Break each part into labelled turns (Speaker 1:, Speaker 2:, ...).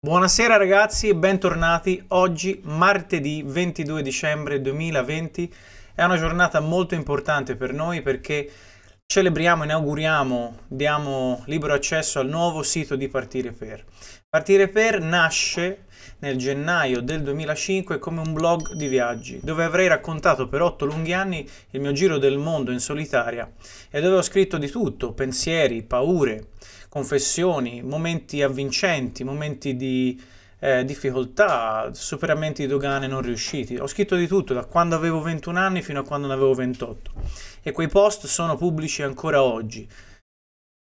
Speaker 1: Buonasera ragazzi e bentornati. Oggi martedì 22 dicembre 2020 è una giornata molto importante per noi perché celebriamo, inauguriamo, diamo libero accesso al nuovo sito di Partire Per. Partire Per nasce nel gennaio del 2005 come un blog di viaggi, dove avrei raccontato per otto lunghi anni il mio giro del mondo in solitaria e dove ho scritto di tutto, pensieri, paure, confessioni, momenti avvincenti, momenti di eh, difficoltà, superamenti di dogane non riusciti. Ho scritto di tutto, da quando avevo 21 anni fino a quando ne avevo 28. E quei post sono pubblici ancora oggi.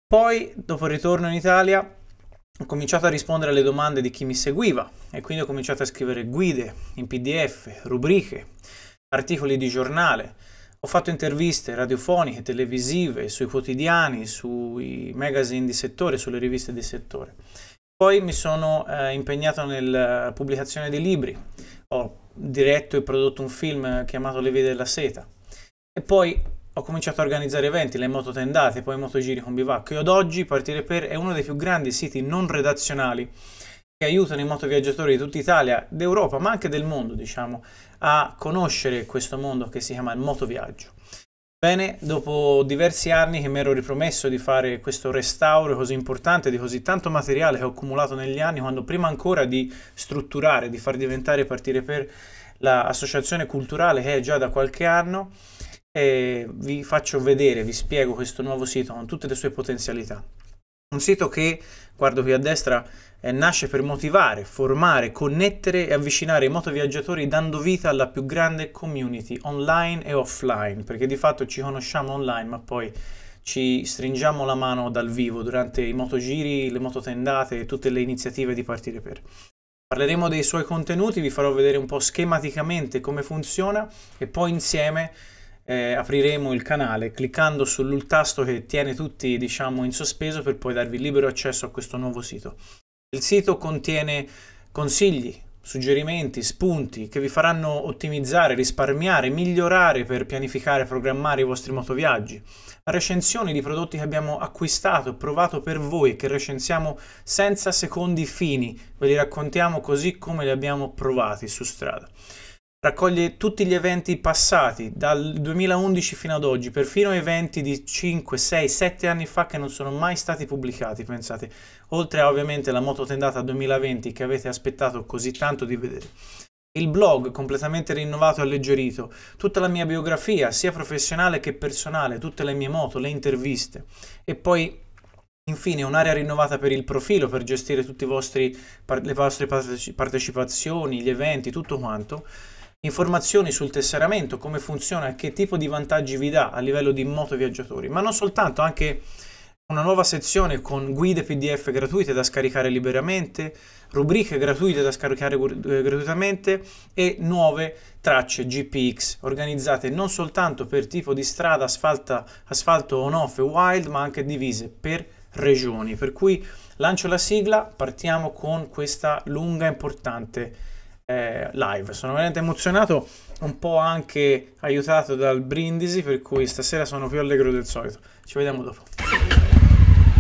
Speaker 1: Poi, dopo il ritorno in Italia, ho cominciato a rispondere alle domande di chi mi seguiva e quindi ho cominciato a scrivere guide in PDF, rubriche, articoli di giornale ho fatto interviste radiofoniche, televisive, sui quotidiani, sui magazine di settore, sulle riviste di settore. Poi mi sono eh, impegnato nella eh, pubblicazione di libri, ho diretto e prodotto un film chiamato Le vie della seta e poi ho cominciato a organizzare eventi, le moto tendate, poi motogiri con bivacco e ad oggi Partire Per è uno dei più grandi siti non redazionali che aiutano i motoviaggiatori di tutta Italia, d'Europa ma anche del mondo diciamo a conoscere questo mondo che si chiama il motoviaggio. Bene, dopo diversi anni che mi ero ripromesso di fare questo restauro così importante di così tanto materiale che ho accumulato negli anni, quando prima ancora di strutturare, di far diventare partire per l'associazione culturale che è già da qualche anno, eh, vi faccio vedere, vi spiego questo nuovo sito con tutte le sue potenzialità. Un sito che, guardo qui a destra, eh, nasce per motivare, formare, connettere e avvicinare i motoviaggiatori dando vita alla più grande community online e offline, perché di fatto ci conosciamo online ma poi ci stringiamo la mano dal vivo durante i motogiri, le mototendate e tutte le iniziative di partire per. Parleremo dei suoi contenuti, vi farò vedere un po' schematicamente come funziona e poi insieme eh, apriremo il canale cliccando sul tasto che tiene tutti diciamo in sospeso per poi darvi libero accesso a questo nuovo sito. Il sito contiene consigli, suggerimenti, spunti che vi faranno ottimizzare, risparmiare, migliorare per pianificare e programmare i vostri motoviaggi, recensioni di prodotti che abbiamo acquistato e provato per voi, che recensiamo senza secondi fini, ve li raccontiamo così come li abbiamo provati su strada raccoglie tutti gli eventi passati dal 2011 fino ad oggi, perfino eventi di 5, 6, 7 anni fa che non sono mai stati pubblicati, pensate, oltre a ovviamente la moto tendata 2020 che avete aspettato così tanto di vedere. Il blog completamente rinnovato e alleggerito, tutta la mia biografia, sia professionale che personale, tutte le mie moto, le interviste e poi Infine, un'area rinnovata per il profilo, per gestire tutte le vostre partecipazioni, gli eventi, tutto quanto informazioni sul tesseramento, come funziona, che tipo di vantaggi vi dà a livello di moto viaggiatori, ma non soltanto, anche una nuova sezione con guide PDF gratuite da scaricare liberamente, rubriche gratuite da scaricare eh, gratuitamente e nuove tracce GPX organizzate non soltanto per tipo di strada, asfalta, asfalto on-off e wild, ma anche divise per regioni. Per cui lancio la sigla, partiamo con questa lunga e importante eh, live. Sono veramente emozionato, un po' anche aiutato dal brindisi, per cui stasera sono più allegro del solito. Ci vediamo dopo.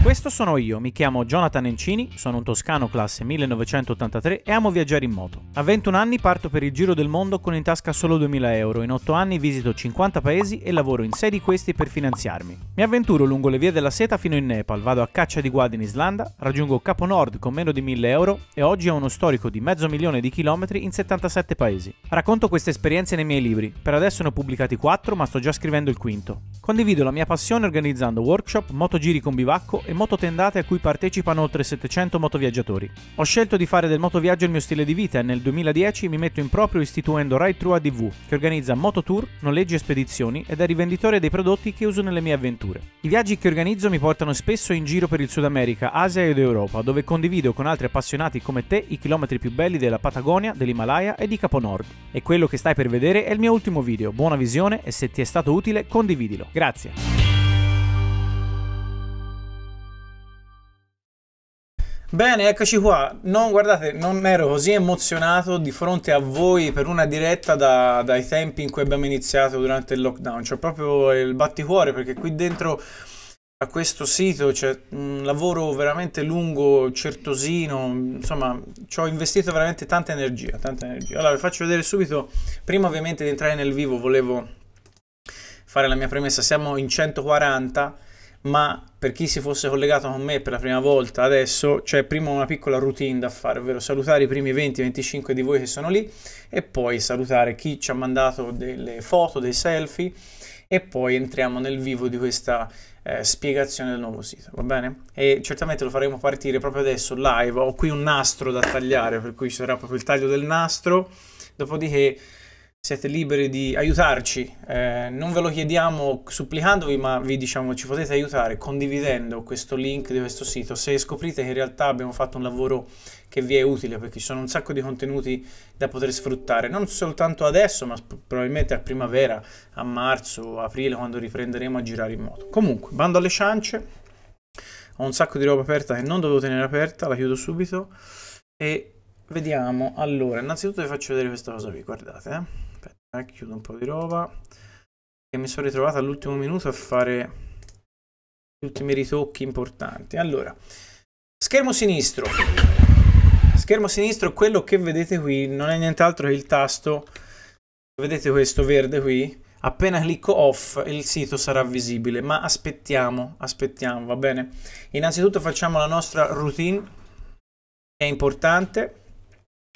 Speaker 1: Questo sono io, mi chiamo Jonathan Nencini, sono un toscano classe 1983 e amo viaggiare in moto. A 21 anni parto per il giro del mondo con in tasca solo 2000 euro, in 8 anni visito 50 paesi e lavoro in 6 di questi per finanziarmi. Mi avventuro lungo le vie della seta fino in Nepal, vado a caccia di guadi in Islanda, raggiungo Capo Nord con meno di 1000 euro e oggi ho uno storico di mezzo milione di chilometri in 77 paesi. Racconto queste esperienze nei miei libri, per adesso ne ho pubblicati 4 ma sto già scrivendo il quinto. Condivido la mia passione organizzando workshop, motogiri con bivacco e mototendate a cui partecipano oltre 700 motoviaggiatori. Ho scelto di fare del motoviaggio il mio stile di vita e nel 2010 mi metto in proprio istituendo Ride True ADV, che organizza moto tour, noleggi e spedizioni ed è rivenditore dei prodotti che uso nelle mie avventure. I viaggi che organizzo mi portano spesso in giro per il Sud America, Asia ed Europa, dove condivido con altri appassionati come te i chilometri più belli della Patagonia, dell'Himalaya e di Capo Nord. E quello che stai per vedere è il mio ultimo video. Buona visione e se ti è stato utile condividilo. Grazie. Bene, eccoci qua. Non, guardate, non ero così emozionato di fronte a voi per una diretta da, dai tempi in cui abbiamo iniziato durante il lockdown. C'è proprio il batticuore perché qui dentro a questo sito c'è un lavoro veramente lungo, certosino, insomma ci ho investito veramente tanta energia, tanta energia. Allora vi faccio vedere subito, prima ovviamente di entrare nel vivo volevo fare la mia premessa, siamo in 140 ma per chi si fosse collegato con me per la prima volta adesso c'è prima una piccola routine da fare, ovvero salutare i primi 20-25 di voi che sono lì e poi salutare chi ci ha mandato delle foto, dei selfie e poi entriamo nel vivo di questa eh, spiegazione del nuovo sito, va bene? E certamente lo faremo partire proprio adesso live, ho qui un nastro da tagliare, per cui ci sarà proprio il taglio del nastro, dopodiché siete liberi di aiutarci. Eh, non ve lo chiediamo supplicandovi, ma vi diciamo ci potete aiutare condividendo questo link di questo sito. Se scoprite che in realtà abbiamo fatto un lavoro che vi è utile, perché ci sono un sacco di contenuti da poter sfruttare, non soltanto adesso, ma probabilmente a primavera, a marzo, aprile, quando riprenderemo a girare in moto. Comunque, bando alle ciance, ho un sacco di roba aperta che non dovevo tenere aperta, la chiudo subito e... Vediamo, allora, innanzitutto vi faccio vedere questa cosa qui, guardate, eh eh, chiudo un po' di roba che mi sono ritrovato all'ultimo minuto a fare gli ultimi ritocchi importanti allora schermo sinistro schermo sinistro quello che vedete qui non è nient'altro che il tasto vedete questo verde qui appena clicco off il sito sarà visibile ma aspettiamo aspettiamo va bene innanzitutto facciamo la nostra routine che è importante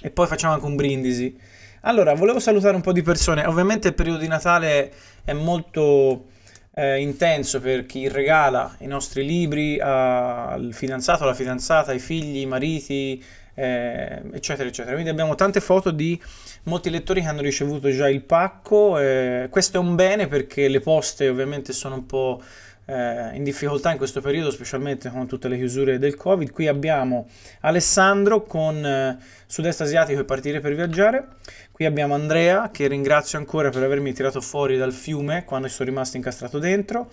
Speaker 1: e poi facciamo anche un brindisi allora, volevo salutare un po' di persone. Ovviamente il periodo di Natale è molto eh, intenso per chi regala i nostri libri al fidanzato, alla fidanzata, ai figli, ai mariti, eh, eccetera, eccetera. Quindi abbiamo tante foto di molti lettori che hanno ricevuto già il pacco. Eh, questo è un bene perché le poste ovviamente sono un po' eh, in difficoltà in questo periodo, specialmente con tutte le chiusure del Covid. Qui abbiamo Alessandro con eh, Sud-Est Asiatico e Partire per Viaggiare. Qui abbiamo Andrea, che ringrazio ancora per avermi tirato fuori dal fiume quando sono rimasto incastrato dentro,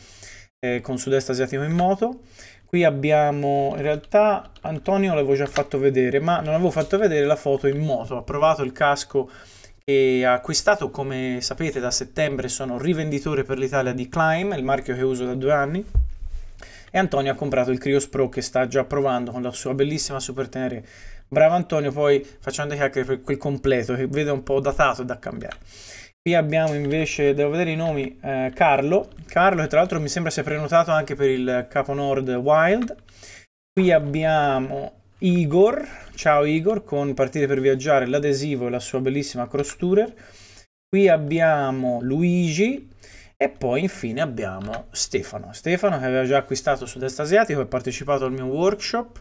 Speaker 1: eh, con Sud-Est Asiatico in moto. Qui abbiamo, in realtà Antonio l'avevo già fatto vedere, ma non avevo fatto vedere la foto in moto. Ha provato il casco e acquistato come sapete da settembre sono rivenditore per l'Italia di Climb, il marchio che uso da due anni e Antonio ha comprato il Crios Pro che sta già provando con la sua bellissima super tenere bravo Antonio poi facendo chiacchiere per quel completo che vede un po' datato da cambiare qui abbiamo invece devo vedere i nomi eh, Carlo Carlo che tra l'altro mi sembra sia prenotato anche per il Capo Nord Wild qui abbiamo Igor, ciao Igor, con Partire per Viaggiare, l'adesivo e la sua bellissima cross tourer. Qui abbiamo Luigi e poi infine abbiamo Stefano. Stefano che aveva già acquistato Sud-Est Asiatico e partecipato al mio workshop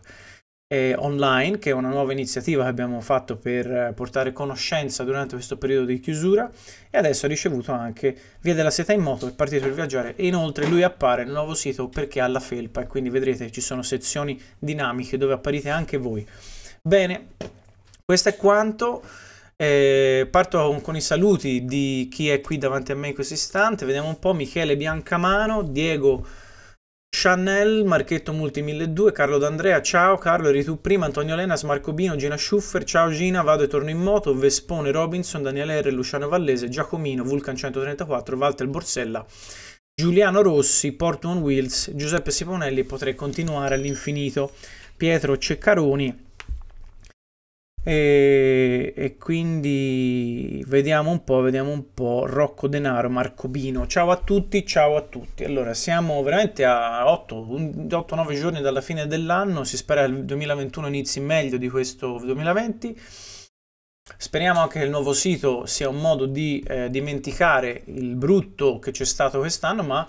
Speaker 1: Online, che è una nuova iniziativa che abbiamo fatto per portare conoscenza durante questo periodo di chiusura e adesso ha ricevuto anche Via della Seta in moto, è partito per viaggiare e inoltre lui appare nel nuovo sito perché ha la felpa e quindi vedrete ci sono sezioni dinamiche dove apparite anche voi. Bene, questo è quanto. Eh, parto con, i saluti di chi è qui davanti a me in questo istante, vediamo un po' Michele Biancamano, Diego Chanel, Marchetto Multi 1200, Carlo D'Andrea, ciao Carlo, eri tu prima, Antonio Lenas, Marco Bino, Gina Schuffer, ciao Gina, vado e torno in moto, Vespone, Robinson, Daniele R, Luciano Vallese, Giacomino, Vulcan 134, Walter Borsella, Giuliano Rossi, Porto on Wheels, Giuseppe Siponelli potrei continuare all'infinito, Pietro Ceccaroni, e, e, quindi vediamo un po', vediamo un po'. Rocco Denaro, Marco Bino. Ciao a tutti, ciao a tutti. Allora, siamo veramente a 8-9 giorni dalla fine dell'anno. Si spera che il 2021 inizi meglio di questo 2020. Speriamo anche che il nuovo sito sia un modo di eh, dimenticare il brutto che c'è stato quest'anno, ma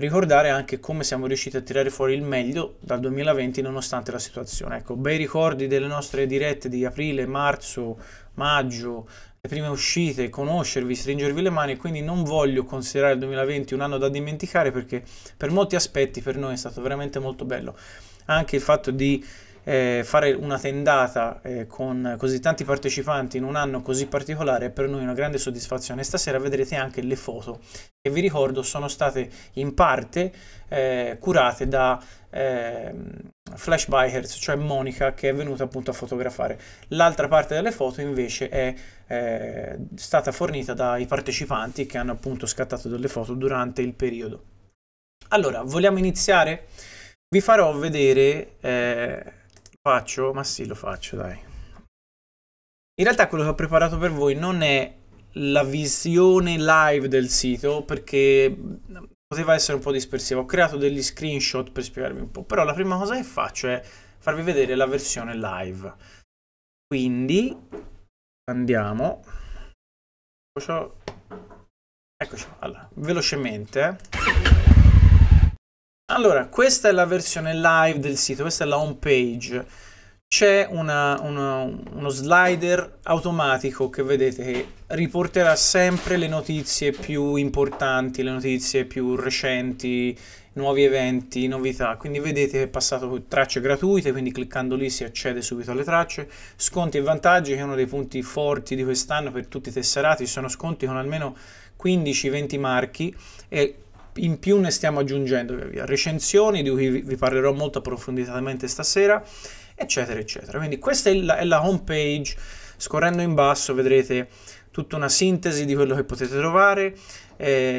Speaker 1: ricordare anche come siamo riusciti a tirare fuori il meglio dal 2020 nonostante la situazione. Ecco, bei ricordi delle nostre dirette di aprile, marzo, maggio, le prime uscite, conoscervi, stringervi le mani, quindi non voglio considerare il 2020 un anno da dimenticare perché per molti aspetti per noi è stato veramente molto bello. Anche il fatto di eh, fare una tendata eh, con così tanti partecipanti in un anno così particolare è per noi una grande soddisfazione. Stasera vedrete anche le foto che vi ricordo sono state in parte eh, curate da ehm, Flash Bikers, cioè Monica che è venuta appunto a fotografare. L'altra parte delle foto invece è eh, stata fornita dai partecipanti che hanno appunto scattato delle foto durante il periodo. Allora, vogliamo iniziare? Vi farò vedere eh, faccio? Ma sì, lo faccio, dai. In realtà quello che ho preparato per voi non è la visione live del sito, perché poteva essere un po' dispersiva. Ho creato degli screenshot per spiegarvi un po', però la prima cosa che faccio è farvi vedere la versione live. Quindi andiamo. Eccoci, allora, velocemente. Eh. Allora, questa è la versione live del sito, questa è la home page. C'è uno slider automatico che vedete che riporterà sempre le notizie più importanti, le notizie più recenti, nuovi eventi, novità. Quindi vedete che è passato tracce gratuite, quindi cliccando lì si accede subito alle tracce. Sconti e vantaggi, che è uno dei punti forti di quest'anno per tutti i tesserati, sono sconti con almeno 15-20 marchi e in più ne stiamo aggiungendo via via, recensioni di cui vi parlerò molto approfonditamente stasera, eccetera, eccetera. Quindi questa è la, è la home page, scorrendo in basso vedrete tutta una sintesi di quello che potete trovare, eh,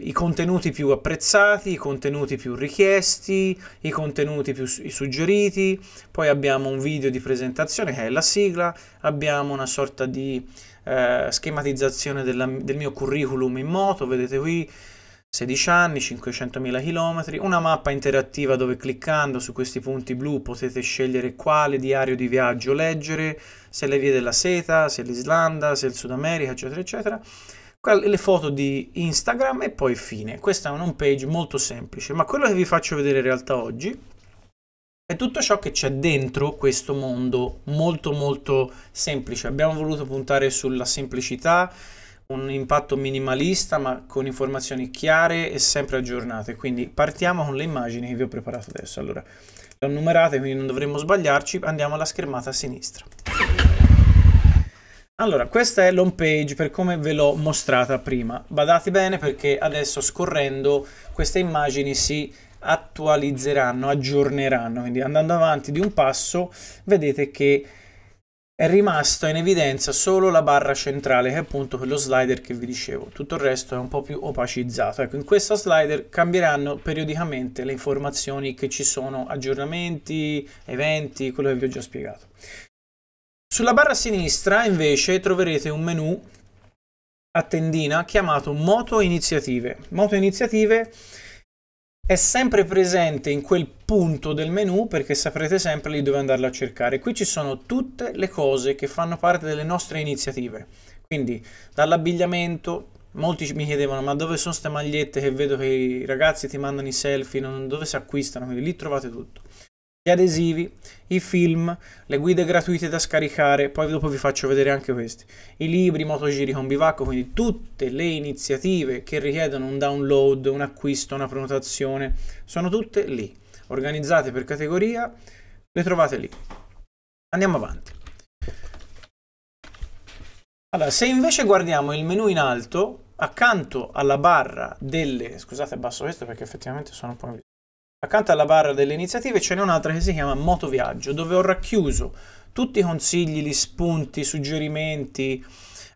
Speaker 1: i contenuti più apprezzati, i contenuti più richiesti, i contenuti più suggeriti, poi abbiamo un video di presentazione che è la sigla, abbiamo una sorta di eh, schematizzazione della, del mio curriculum in moto, vedete qui 16 anni, 500.000 km, una mappa interattiva dove cliccando su questi punti blu potete scegliere quale diario di viaggio leggere, se le vie della seta, se l'Islanda, se il Sud America, eccetera, eccetera. Le foto di Instagram e poi fine. Questa è un page molto semplice, ma quello che vi faccio vedere in realtà oggi è tutto ciò che c'è dentro questo mondo molto molto semplice. Abbiamo voluto puntare sulla semplicità, un impatto minimalista ma con informazioni chiare e sempre aggiornate. Quindi partiamo con le immagini che vi ho preparato adesso. Allora, le ho numerate quindi non dovremmo sbagliarci, andiamo alla schermata a sinistra. Allora, questa è l'home page per come ve l'ho mostrata prima. Badate bene perché adesso scorrendo queste immagini si attualizzeranno, aggiorneranno. Quindi andando avanti di un passo vedete che è rimasta in evidenza solo la barra centrale, che è appunto quello slider che vi dicevo. Tutto il resto è un po' più opacizzato. Ecco, in questo slider cambieranno periodicamente le informazioni che ci sono, aggiornamenti, eventi, quello che vi ho già spiegato. Sulla barra sinistra invece troverete un menu a tendina chiamato Moto Iniziative. Moto Iniziative è sempre presente in quel punto del menu perché saprete sempre lì dove andarlo a cercare. Qui ci sono tutte le cose che fanno parte delle nostre iniziative. Quindi dall'abbigliamento, molti mi chiedevano ma dove sono queste magliette che vedo che i ragazzi ti mandano i selfie, non, dove si acquistano, quindi lì trovate tutto gli adesivi, i film, le guide gratuite da scaricare, poi dopo vi faccio vedere anche questi, i libri, i motogiri con bivacco, quindi tutte le iniziative che richiedono un download, un acquisto, una prenotazione, sono tutte lì, organizzate per categoria, le trovate lì. Andiamo avanti. Allora, se invece guardiamo il menu in alto, accanto alla barra delle... scusate, abbasso questo perché effettivamente sono un po' in Accanto alla barra delle iniziative ce n'è un'altra che si chiama Moto Viaggio, dove ho racchiuso tutti i consigli, gli spunti, suggerimenti,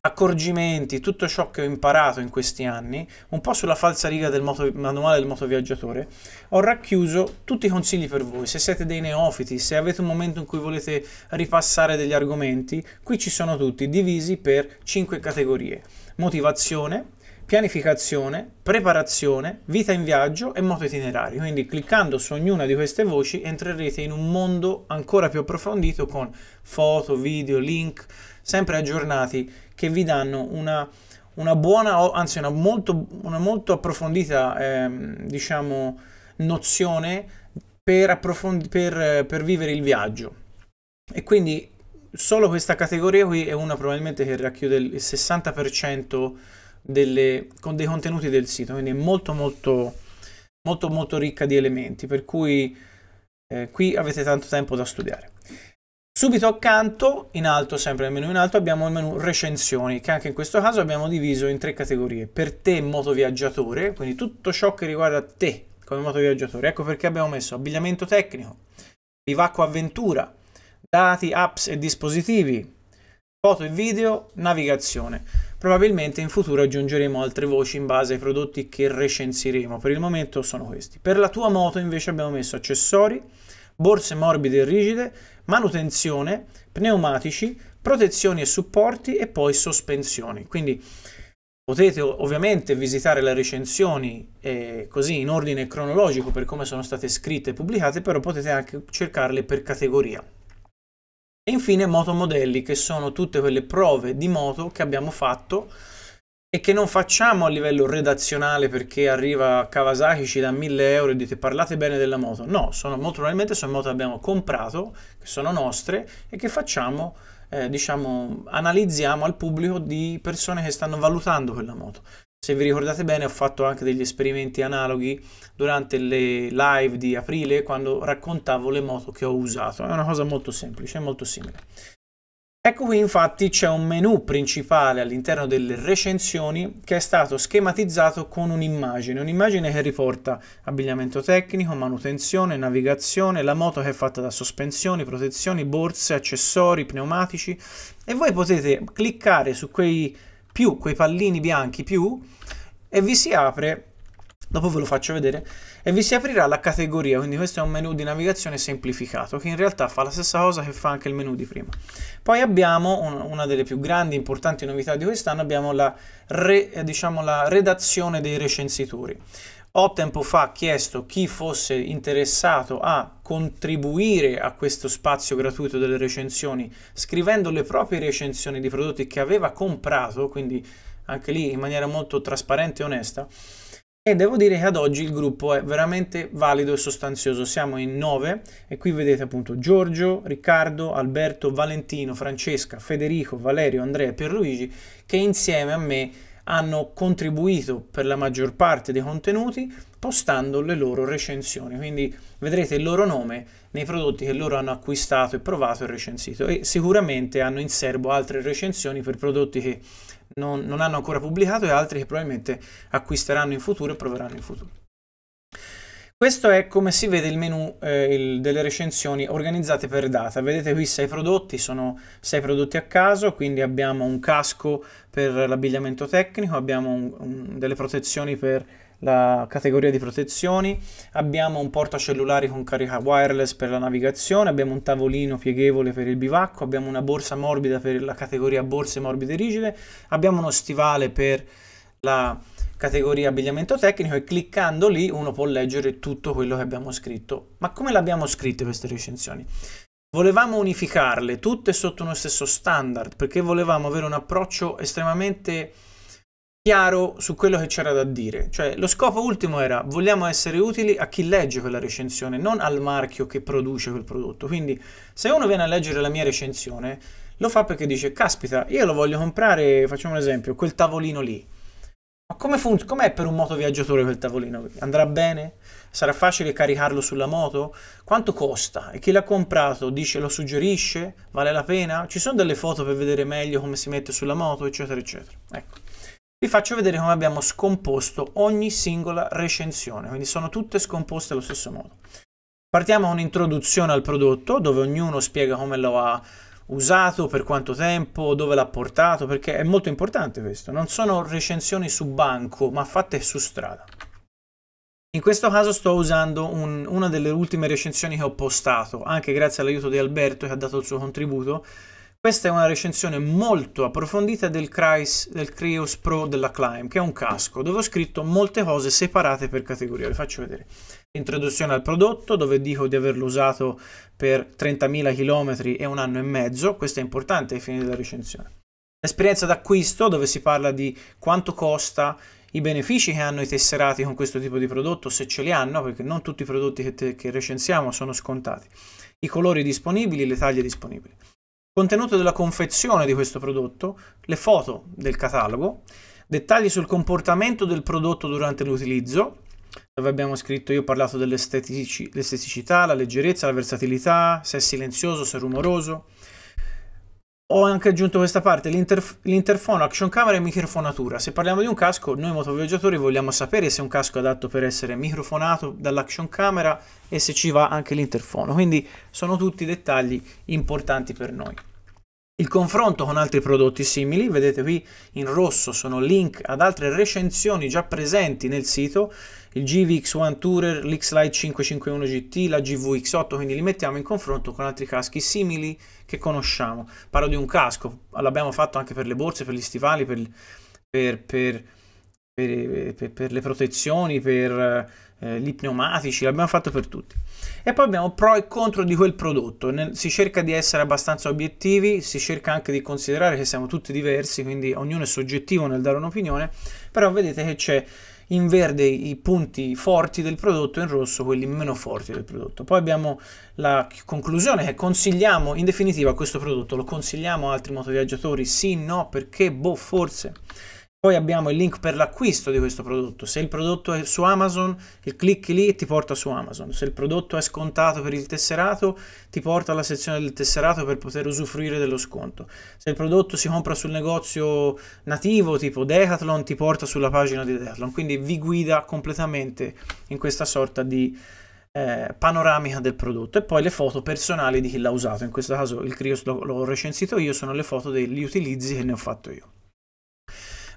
Speaker 1: accorgimenti, tutto ciò che ho imparato in questi anni, un po' sulla falsa riga del moto, manuale del motoviaggiatore, ho racchiuso tutti i consigli per voi. Se siete dei neofiti, se avete un momento in cui volete ripassare degli argomenti, qui ci sono tutti divisi per 5 categorie. Motivazione, pianificazione, preparazione, vita in viaggio e moto itinerario. Quindi cliccando su ognuna di queste voci entrerete in un mondo ancora più approfondito con foto, video, link, sempre aggiornati che vi danno una, una buona, anzi una molto, una molto approfondita, ehm, diciamo, nozione per, approfond- per, per vivere il viaggio. E quindi solo questa categoria qui è una probabilmente che racchiude il 60% delle, con dei contenuti del sito, quindi è molto molto molto molto ricca di elementi, per cui eh, qui avete tanto tempo da studiare. Subito accanto, in alto, sempre nel menu in alto, abbiamo il menu recensioni, che anche in questo caso abbiamo diviso in tre categorie. Per te, moto viaggiatore, quindi tutto ciò che riguarda te come moto viaggiatore. Ecco perché abbiamo messo abbigliamento tecnico, bivacco avventura, dati, apps e dispositivi, foto e video, navigazione. Probabilmente in futuro aggiungeremo altre voci in base ai prodotti che recensiremo, per il momento sono questi. Per la tua moto invece abbiamo messo accessori, borse morbide e rigide, manutenzione, pneumatici, protezioni e supporti e poi sospensioni. Quindi potete ovviamente visitare le recensioni eh, così in ordine cronologico per come sono state scritte e pubblicate, però potete anche cercarle per categoria. E infine motomodelli, che sono tutte quelle prove di moto che abbiamo fatto e che non facciamo a livello redazionale perché arriva Kawasaki, ci dà 1000 euro e dite parlate bene della moto. No, sono molto probabilmente sono moto che abbiamo comprato, che sono nostre e che facciamo, eh, diciamo, analizziamo al pubblico di persone che stanno valutando quella moto. Se vi ricordate bene ho fatto anche degli esperimenti analoghi durante le live di aprile quando raccontavo le moto che ho usato. È una cosa molto semplice, molto simile. Ecco qui infatti c'è un menu principale all'interno delle recensioni che è stato schematizzato con un'immagine, un'immagine che riporta abbigliamento tecnico, manutenzione, navigazione, la moto che è fatta da sospensioni, protezioni, borse, accessori, pneumatici e voi potete cliccare su quei più quei pallini bianchi più e vi si apre dopo ve lo faccio vedere e vi si aprirà la categoria quindi questo è un menu di navigazione semplificato che in realtà fa la stessa cosa che fa anche il menu di prima poi abbiamo un, una delle più grandi importanti novità di quest'anno abbiamo la, re, eh, diciamo, la redazione dei recensitori ho tempo fa chiesto chi fosse interessato a contribuire a questo spazio gratuito delle recensioni scrivendo le proprie recensioni di prodotti che aveva comprato, quindi anche lì in maniera molto trasparente e onesta. E devo dire che ad oggi il gruppo è veramente valido e sostanzioso. Siamo in nove e qui vedete appunto Giorgio, Riccardo, Alberto, Valentino, Francesca, Federico, Valerio, Andrea e Pierluigi che insieme a me hanno contribuito per la maggior parte dei contenuti postando le loro recensioni, quindi vedrete il loro nome nei prodotti che loro hanno acquistato e provato e recensito e sicuramente hanno in serbo altre recensioni per prodotti che non, non hanno ancora pubblicato e altri che probabilmente acquisteranno in futuro e proveranno in futuro. Questo è come si vede il menu eh, il, delle recensioni organizzate per data. Vedete qui 6 prodotti, sono 6 prodotti a caso, quindi abbiamo un casco per l'abbigliamento tecnico, abbiamo un, un, delle protezioni per la categoria di protezioni, abbiamo un portacellulari con carica wireless per la navigazione, abbiamo un tavolino pieghevole per il bivacco, abbiamo una borsa morbida per la categoria borse morbide rigide, abbiamo uno stivale per la categoria abbigliamento tecnico e cliccando lì uno può leggere tutto quello che abbiamo scritto. Ma come le abbiamo scritte queste recensioni? Volevamo unificarle tutte sotto uno stesso standard perché volevamo avere un approccio estremamente chiaro su quello che c'era da dire. Cioè lo scopo ultimo era vogliamo essere utili a chi legge quella recensione, non al marchio che produce quel prodotto. Quindi se uno viene a leggere la mia recensione lo fa perché dice caspita io lo voglio comprare, facciamo un esempio, quel tavolino lì ma come funziona? Com'è per un motoviaggiatore quel tavolino? Andrà bene? Sarà facile caricarlo sulla moto? Quanto costa? E chi l'ha comprato dice lo suggerisce? Vale la pena? Ci sono delle foto per vedere meglio come si mette sulla moto, eccetera, eccetera. Ecco. Vi faccio vedere come abbiamo scomposto ogni singola recensione, quindi sono tutte scomposte allo stesso modo. Partiamo con un'introduzione al prodotto, dove ognuno spiega come lo ha usato, per quanto tempo, dove l'ha portato, perché è molto importante questo. Non sono recensioni su banco, ma fatte su strada. In questo caso sto usando un, una delle ultime recensioni che ho postato, anche grazie all'aiuto di Alberto che ha dato il suo contributo. Questa è una recensione molto approfondita del, Kreis, del Creos Pro della Climb, che è un casco, dove ho scritto molte cose separate per categoria. Vi faccio vedere. Introduzione al prodotto, dove dico di averlo usato per 30.000 km e un anno e mezzo, questo è importante ai fini della recensione. L'esperienza d'acquisto, dove si parla di quanto costa, i benefici che hanno i tesserati con questo tipo di prodotto, se ce li hanno, perché non tutti i prodotti che, te, che recensiamo sono scontati, i colori disponibili, le taglie disponibili. Contenuto della confezione di questo prodotto, le foto del catalogo, dettagli sul comportamento del prodotto durante l'utilizzo, dove abbiamo scritto, io ho parlato dell'esteticità, la leggerezza, la versatilità, se è silenzioso, se è rumoroso. Ho anche aggiunto questa parte, l'interf- l'interfono, action camera e microfonatura. Se parliamo di un casco, noi motoviaggiatori vogliamo sapere se un casco è adatto per essere microfonato dall'action camera e se ci va anche l'interfono. Quindi sono tutti dettagli importanti per noi. Il confronto con altri prodotti simili, vedete qui in rosso sono link ad altre recensioni già presenti nel sito il GVX1 Tourer, l'XLite 551 GT, la GVX8, quindi li mettiamo in confronto con altri caschi simili che conosciamo. Parlo di un casco, l'abbiamo fatto anche per le borse, per gli stivali, per, per, per, per le protezioni, per eh, gli pneumatici, l'abbiamo fatto per tutti. E poi abbiamo pro e contro di quel prodotto, Nel, si cerca di essere abbastanza obiettivi, si cerca anche di considerare che siamo tutti diversi, quindi ognuno è soggettivo nel dare un'opinione, però vedete che c'è in verde i punti forti del prodotto, in rosso quelli meno forti del prodotto. Poi abbiamo la conclusione che consigliamo in definitiva questo prodotto, lo consigliamo a altri motoviaggiatori? Sì, no, perché, boh, forse. Poi abbiamo il link per l'acquisto di questo prodotto. Se il prodotto è su Amazon, il click lì ti porta su Amazon. Se il prodotto è scontato per il tesserato, ti porta alla sezione del tesserato per poter usufruire dello sconto. Se il prodotto si compra sul negozio nativo, tipo Decathlon, ti porta sulla pagina di Decathlon. Quindi vi guida completamente in questa sorta di eh, panoramica del prodotto e poi le foto personali di chi l'ha usato in questo caso il Crios l'ho recensito io sono le foto degli utilizzi che ne ho fatto io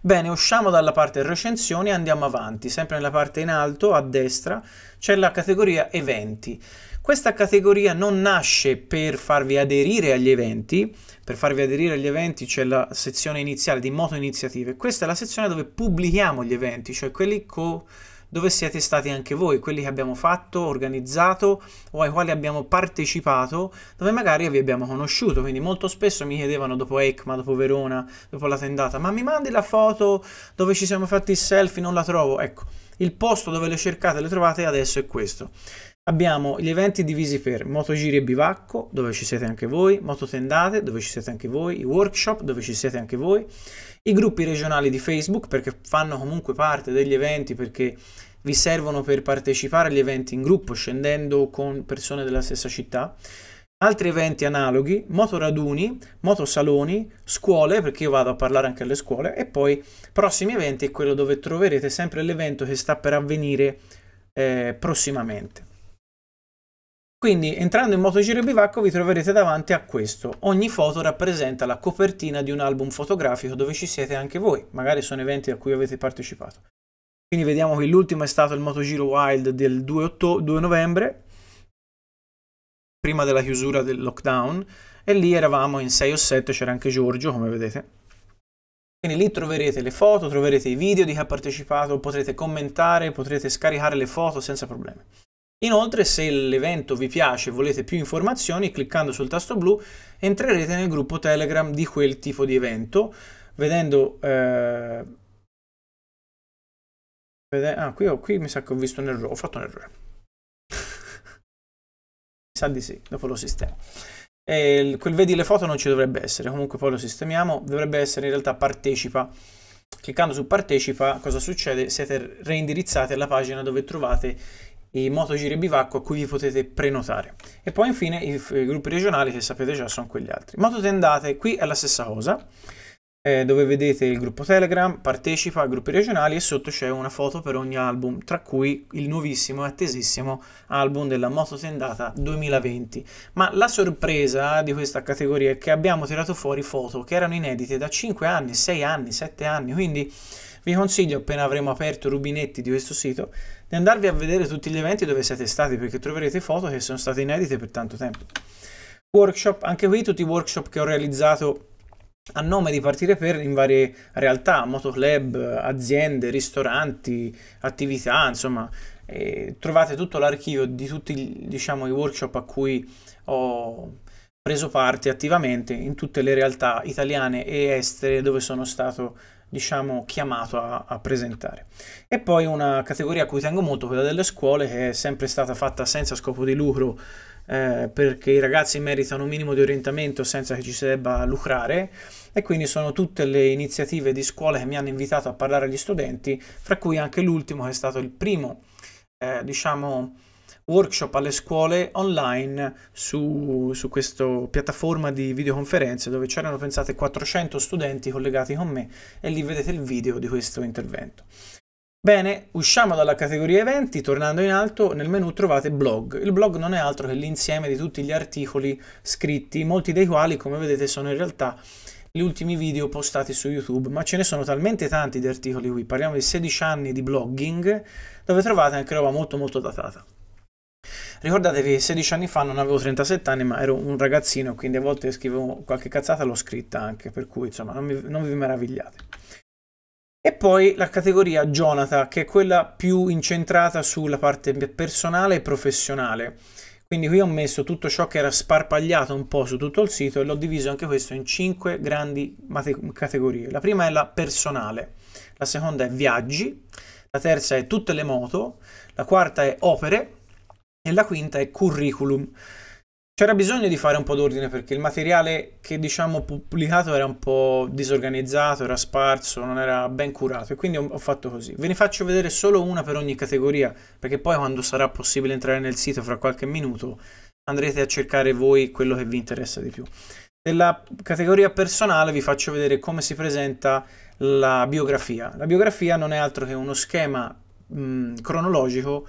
Speaker 1: Bene, usciamo dalla parte recensioni e andiamo avanti. Sempre nella parte in alto, a destra, c'è la categoria eventi. Questa categoria non nasce per farvi aderire agli eventi, per farvi aderire agli eventi c'è la sezione iniziale di moto iniziative, questa è la sezione dove pubblichiamo gli eventi, cioè quelli con dove siete stati anche voi, quelli che abbiamo fatto, organizzato o ai quali abbiamo partecipato, dove magari vi abbiamo conosciuto. Quindi molto spesso mi chiedevano dopo ECMA, dopo Verona, dopo la tendata, ma mi mandi la foto dove ci siamo fatti il selfie, non la trovo. Ecco, il posto dove le cercate, le trovate adesso è questo. Abbiamo gli eventi divisi per motogiri e bivacco, dove ci siete anche voi, moto tendate, dove ci siete anche voi, i workshop, dove ci siete anche voi, i gruppi regionali di Facebook perché fanno comunque parte degli eventi, perché vi servono per partecipare agli eventi in gruppo, scendendo con persone della stessa città. Altri eventi analoghi, motoraduni, motosaloni, scuole, perché io vado a parlare anche alle scuole, e poi prossimi eventi è quello dove troverete sempre l'evento che sta per avvenire eh, prossimamente. Quindi entrando in MotoGiro Bivacco vi troverete davanti a questo. Ogni foto rappresenta la copertina di un album fotografico dove ci siete anche voi, magari sono eventi a cui avete partecipato. Quindi vediamo che l'ultimo è stato il MotoGiro Wild del 2, 2 novembre, prima della chiusura del lockdown, e lì eravamo in 6 o 7, c'era anche Giorgio come vedete. Quindi lì troverete le foto, troverete i video di chi ha partecipato, potrete commentare, potrete scaricare le foto senza problemi. Inoltre se l'evento vi piace e volete più informazioni, cliccando sul tasto blu entrerete nel gruppo Telegram di quel tipo di evento, vedendo... Eh... Ah, qui, ho, qui mi sa che ho visto un errore, ho fatto un errore. mi sa di sì, dopo lo sistema. E quel vedi le foto non ci dovrebbe essere, comunque poi lo sistemiamo, dovrebbe essere in realtà partecipa. Cliccando su partecipa, cosa succede? Siete reindirizzati alla pagina dove trovate i MotoGiri Bivacco a cui vi potete prenotare. E poi infine i, i gruppi regionali che sapete già sono quegli altri. Mototendate, qui è la stessa cosa, eh, dove vedete il gruppo Telegram, partecipa a gruppi regionali e sotto c'è una foto per ogni album, tra cui il nuovissimo e attesissimo album della Mototendata 2020. Ma la sorpresa di questa categoria è che abbiamo tirato fuori foto che erano inedite da 5 anni, 6 anni, 7 anni, quindi vi consiglio, appena avremo aperto i rubinetti di questo sito, di andarvi a vedere tutti gli eventi dove siete stati, perché troverete foto che sono state inedite per tanto tempo. Workshop, anche qui tutti i workshop che ho realizzato a nome di partire per in varie realtà, motoclub, aziende, ristoranti, attività, insomma, eh, trovate tutto l'archivio di tutti diciamo, i workshop a cui ho preso parte attivamente in tutte le realtà italiane e estere dove sono stato diciamo, chiamato a, a, presentare. E poi una categoria a cui tengo molto, quella delle scuole, che è sempre stata fatta senza scopo di lucro, eh, perché i ragazzi meritano un minimo di orientamento senza che ci si debba lucrare, e quindi sono tutte le iniziative di scuole che mi hanno invitato a parlare agli studenti, fra cui anche l'ultimo che è stato il primo, eh, diciamo, workshop alle scuole online su, su questa piattaforma di videoconferenze dove c'erano pensate 400 studenti collegati con me e lì vedete il video di questo intervento. Bene, usciamo dalla categoria eventi, tornando in alto nel menu trovate blog. Il blog non è altro che l'insieme di tutti gli articoli scritti, molti dei quali come vedete sono in realtà gli ultimi video postati su YouTube, ma ce ne sono talmente tanti di articoli qui, parliamo di 16 anni di blogging, dove trovate anche roba molto molto datata. Ricordatevi che 16 anni fa non avevo 37 anni, ma ero un ragazzino, quindi a volte scrivevo qualche cazzata, l'ho scritta anche, per cui insomma non, mi, non vi meravigliate. E poi la categoria Jonathan, che è quella più incentrata sulla parte personale e professionale. Quindi qui ho messo tutto ciò che era sparpagliato un po' su tutto il sito e l'ho diviso anche questo in 5 grandi categorie. La prima è la personale, la seconda è viaggi, la terza è tutte le moto, la quarta è opere, e la quinta è curriculum. C'era bisogno di fare un po' d'ordine perché il materiale che diciamo pubblicato era un po' disorganizzato, era sparso, non era ben curato e quindi ho fatto così. Ve ne faccio vedere solo una per ogni categoria perché poi quando sarà possibile entrare nel sito fra qualche minuto andrete a cercare voi quello che vi interessa di più. Nella categoria personale vi faccio vedere come si presenta la biografia. La biografia non è altro che uno schema mh, cronologico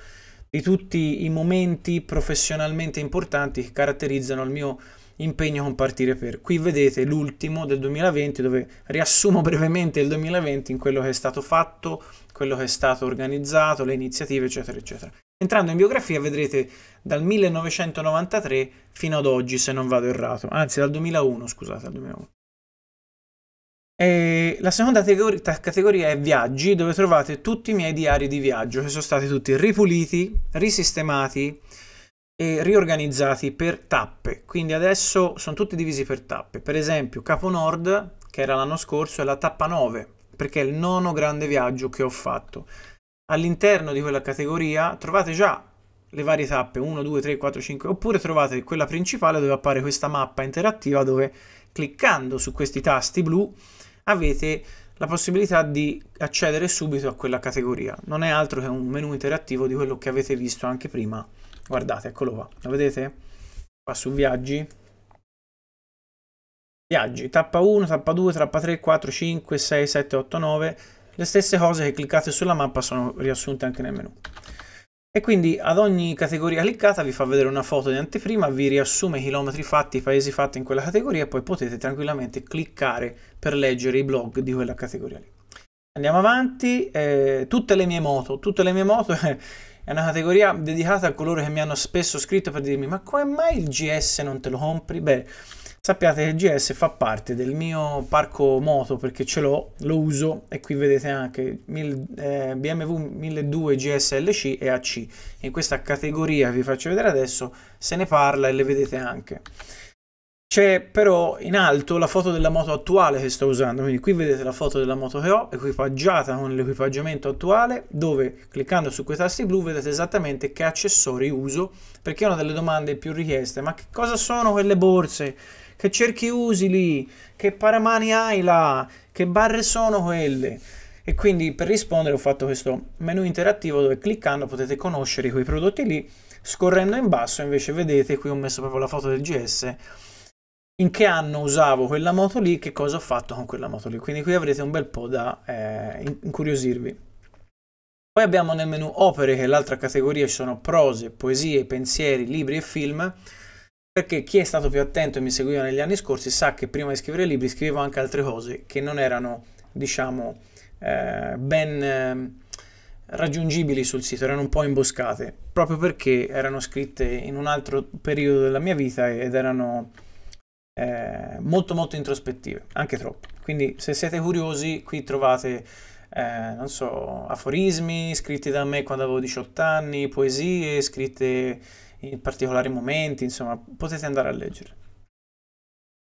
Speaker 1: di tutti i momenti professionalmente importanti che caratterizzano il mio impegno con partire per. Qui vedete l'ultimo del 2020 dove riassumo brevemente il 2020 in quello che è stato fatto, quello che è stato organizzato, le iniziative eccetera eccetera. Entrando in biografia vedrete dal 1993 fino ad oggi se non vado errato, anzi dal 2001 scusate, dal 2001. E la seconda categoria è viaggi, dove trovate tutti i miei diari di viaggio, che sono stati tutti ripuliti, risistemati e riorganizzati per tappe. Quindi adesso sono tutti divisi per tappe. Per esempio, Capo Nord, che era l'anno scorso, è la tappa 9, perché è il nono grande viaggio che ho fatto. All'interno di quella categoria trovate già le varie tappe 1, 2, 3, 4, 5, oppure trovate quella principale dove appare questa mappa interattiva dove cliccando su questi tasti blu avete la possibilità di accedere subito a quella categoria. Non è altro che un menu interattivo di quello che avete visto anche prima. Guardate, eccolo qua. Lo vedete? Qua su viaggi. Viaggi, tappa 1, tappa 2, tappa 3, 4, 5, 6, 7, 8, 9. Le stesse cose che cliccate sulla mappa sono riassunte anche nel menu. E quindi ad ogni categoria cliccata vi fa vedere una foto di anteprima, vi riassume i chilometri fatti, i paesi fatti in quella categoria e poi potete tranquillamente cliccare per leggere i blog di quella categoria lì. Andiamo avanti, eh, tutte le mie moto, tutte le mie moto è una categoria dedicata a coloro che mi hanno spesso scritto per dirmi ma come mai il GS non te lo compri? Beh, Sappiate che il GS fa parte del mio parco moto perché ce l'ho, lo uso e qui vedete anche mil, eh, BMW 1200 GSLC e AC. In questa categoria che vi faccio vedere adesso se ne parla e le vedete anche. C'è però in alto la foto della moto attuale che sto usando, quindi qui vedete la foto della moto che ho, equipaggiata con l'equipaggiamento attuale, dove cliccando su quei tasti blu vedete esattamente che accessori uso, perché è una delle domande più richieste, ma che cosa sono quelle borse? Che cerchi usi lì? Che paramani hai là? Che barre sono quelle? E quindi per rispondere ho fatto questo menu interattivo dove cliccando potete conoscere quei prodotti lì. Scorrendo in basso invece vedete qui ho messo proprio la foto del GS in che anno usavo quella moto lì, che cosa ho fatto con quella moto lì. Quindi qui avrete un bel po' da eh, incuriosirvi. Poi abbiamo nel menu opere, che è l'altra categoria, ci sono prose, poesie, pensieri, libri e film perché chi è stato più attento e mi seguiva negli anni scorsi sa che prima di scrivere libri scrivevo anche altre cose che non erano, diciamo, eh, ben eh, raggiungibili sul sito, erano un po' imboscate, proprio perché erano scritte in un altro periodo della mia vita ed erano eh, molto molto introspettive, anche troppo. Quindi se siete curiosi qui trovate eh, non so, aforismi scritti da me quando avevo 18 anni, poesie scritte in particolari momenti, insomma, potete andare a leggere.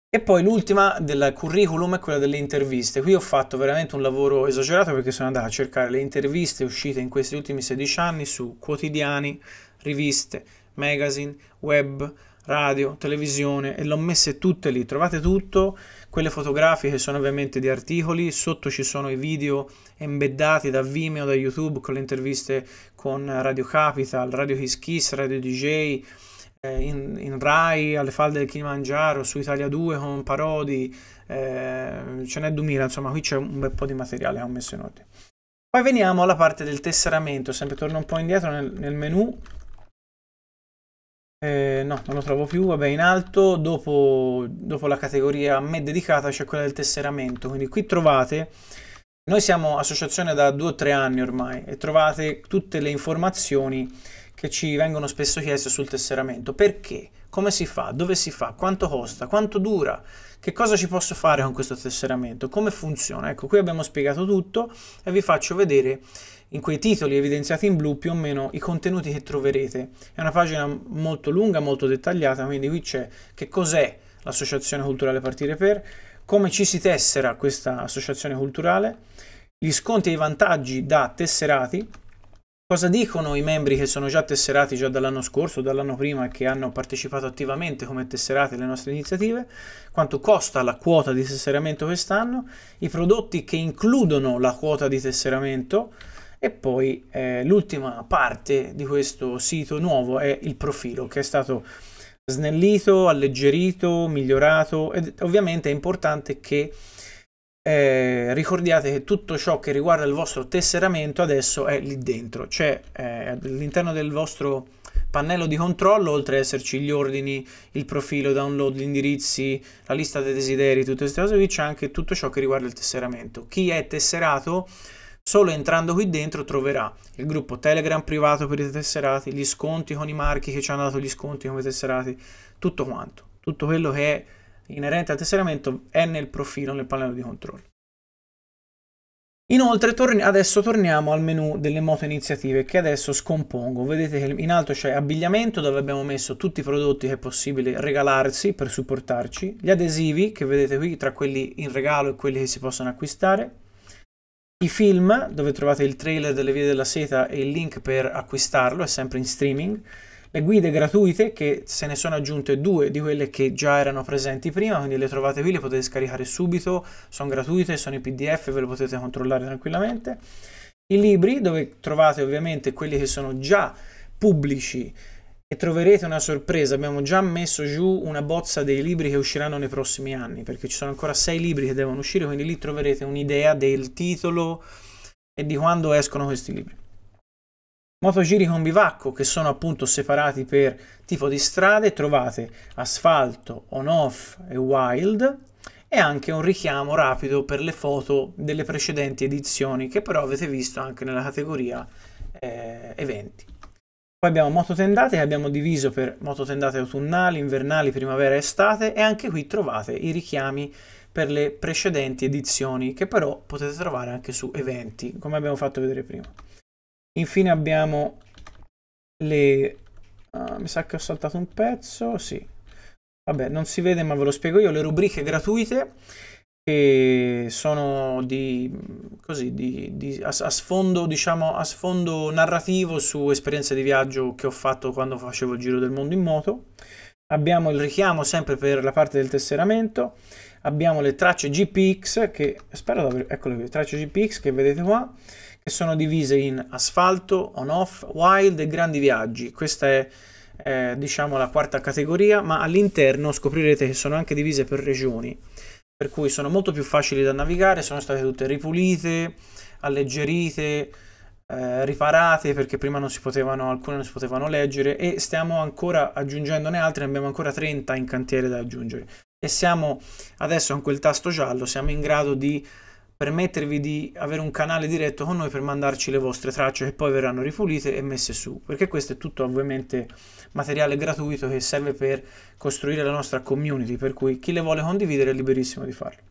Speaker 1: E poi l'ultima del curriculum è quella delle interviste. Qui ho fatto veramente un lavoro esagerato perché sono andato a cercare le interviste uscite in questi ultimi 16 anni su quotidiani, riviste, magazine, web, radio, televisione e l'ho messe tutte lì, trovate tutto, quelle fotografiche sono ovviamente di articoli, sotto ci sono i video embeddati da Vimeo, da YouTube con le interviste con Radio Capital, Radio His Kiss, Radio DJ, eh, in, in, Rai, alle falde del Kilimanjaro, su Italia 2 con Parodi, eh, ce n'è 2000, insomma qui c'è un bel po' di materiale che ho messo in ordine. Poi veniamo alla parte del tesseramento, sempre torno un po' indietro nel, nel menu eh, no, non lo trovo più, vabbè, in alto, dopo, dopo la categoria a me dedicata c'è quella del tesseramento, quindi qui trovate, noi siamo associazione da due o tre anni ormai e trovate tutte le informazioni che ci vengono spesso chieste sul tesseramento, perché, come si fa, dove si fa, quanto costa, quanto dura, che cosa ci posso fare con questo tesseramento, come funziona, ecco qui abbiamo spiegato tutto e vi faccio vedere in quei titoli evidenziati in blu più o meno i contenuti che troverete. È una pagina molto lunga, molto dettagliata, quindi qui c'è che cos'è l'associazione culturale Partire per, come ci si tessera questa associazione culturale, gli sconti e i vantaggi da tesserati, cosa dicono i membri che sono già tesserati già dall'anno scorso, o dall'anno prima e che hanno partecipato attivamente come tesserati alle nostre iniziative, quanto costa la quota di tesseramento quest'anno, i prodotti che includono la quota di tesseramento, e poi eh, l'ultima parte di questo sito nuovo è il profilo che è stato snellito, alleggerito, migliorato ed ovviamente è importante che eh, ricordiate che tutto ciò che riguarda il vostro tesseramento adesso è lì dentro, cioè eh, all'interno del vostro pannello di controllo, oltre ad esserci gli ordini, il profilo, download, gli indirizzi, la lista dei desideri, tutte queste cose qui, c'è anche tutto ciò che riguarda il tesseramento. Chi è tesserato Solo entrando qui dentro troverà il gruppo Telegram privato per i tesserati, gli sconti con i marchi che ci hanno dato gli sconti come tesserati, tutto quanto. Tutto quello che è inerente al tesseramento è nel profilo, nel pannello di controllo. Inoltre torni adesso torniamo al menu delle moto iniziative che adesso scompongo. Vedete che in alto c'è abbigliamento dove abbiamo messo tutti i prodotti che è possibile regalarsi per supportarci, gli adesivi che vedete qui tra quelli in regalo e quelli che si possono acquistare, i film, dove trovate il trailer delle vie della seta e il link per acquistarlo, è sempre in streaming. Le guide gratuite, che se ne sono aggiunte due di quelle che già erano presenti prima, quindi le trovate qui, le potete scaricare subito, sono gratuite, sono in PDF, ve lo potete controllare tranquillamente. I libri, dove trovate ovviamente quelli che sono già pubblici e troverete una sorpresa. Abbiamo già messo giù una bozza dei libri che usciranno nei prossimi anni, perché ci sono ancora sei libri che devono uscire, quindi lì troverete un'idea del titolo e di quando escono questi libri. Motogiri con bivacco, che sono appunto separati per tipo di strade, trovate asfalto, on-off e wild, e anche un richiamo rapido per le foto delle precedenti edizioni, che però avete visto anche nella categoria eh, eventi. Poi abbiamo mototendate che abbiamo diviso per mototendate autunnali, invernali, primavera, e estate e anche qui trovate i richiami per le precedenti edizioni che però potete trovare anche su eventi come abbiamo fatto vedere prima. Infine abbiamo le... Uh, mi sa che ho saltato un pezzo, sì. Vabbè, non si vede ma ve lo spiego io, le rubriche gratuite che sono di, così, di, di, a, a, sfondo, diciamo, a sfondo narrativo su esperienze di viaggio che ho fatto quando facevo il giro del mondo in moto. Abbiamo il richiamo sempre per la parte del tesseramento, abbiamo le tracce GPX che spero di aver, eccole qui, tracce GPX che vedete qua, che sono divise in asfalto, on-off, wild e grandi viaggi. Questa è eh, diciamo la quarta categoria, ma all'interno scoprirete che sono anche divise per regioni per cui sono molto più facili da navigare, sono state tutte ripulite, alleggerite, eh, riparate perché prima non si potevano, alcune non si potevano leggere e stiamo ancora aggiungendone altre, abbiamo ancora 30 in cantiere da aggiungere e siamo adesso con quel tasto giallo, siamo in grado di permettervi di avere un canale diretto con noi per mandarci le vostre tracce che poi verranno ripulite e messe su, perché questo è tutto ovviamente materiale gratuito che serve per costruire la nostra community, per cui chi le vuole condividere è liberissimo di farlo.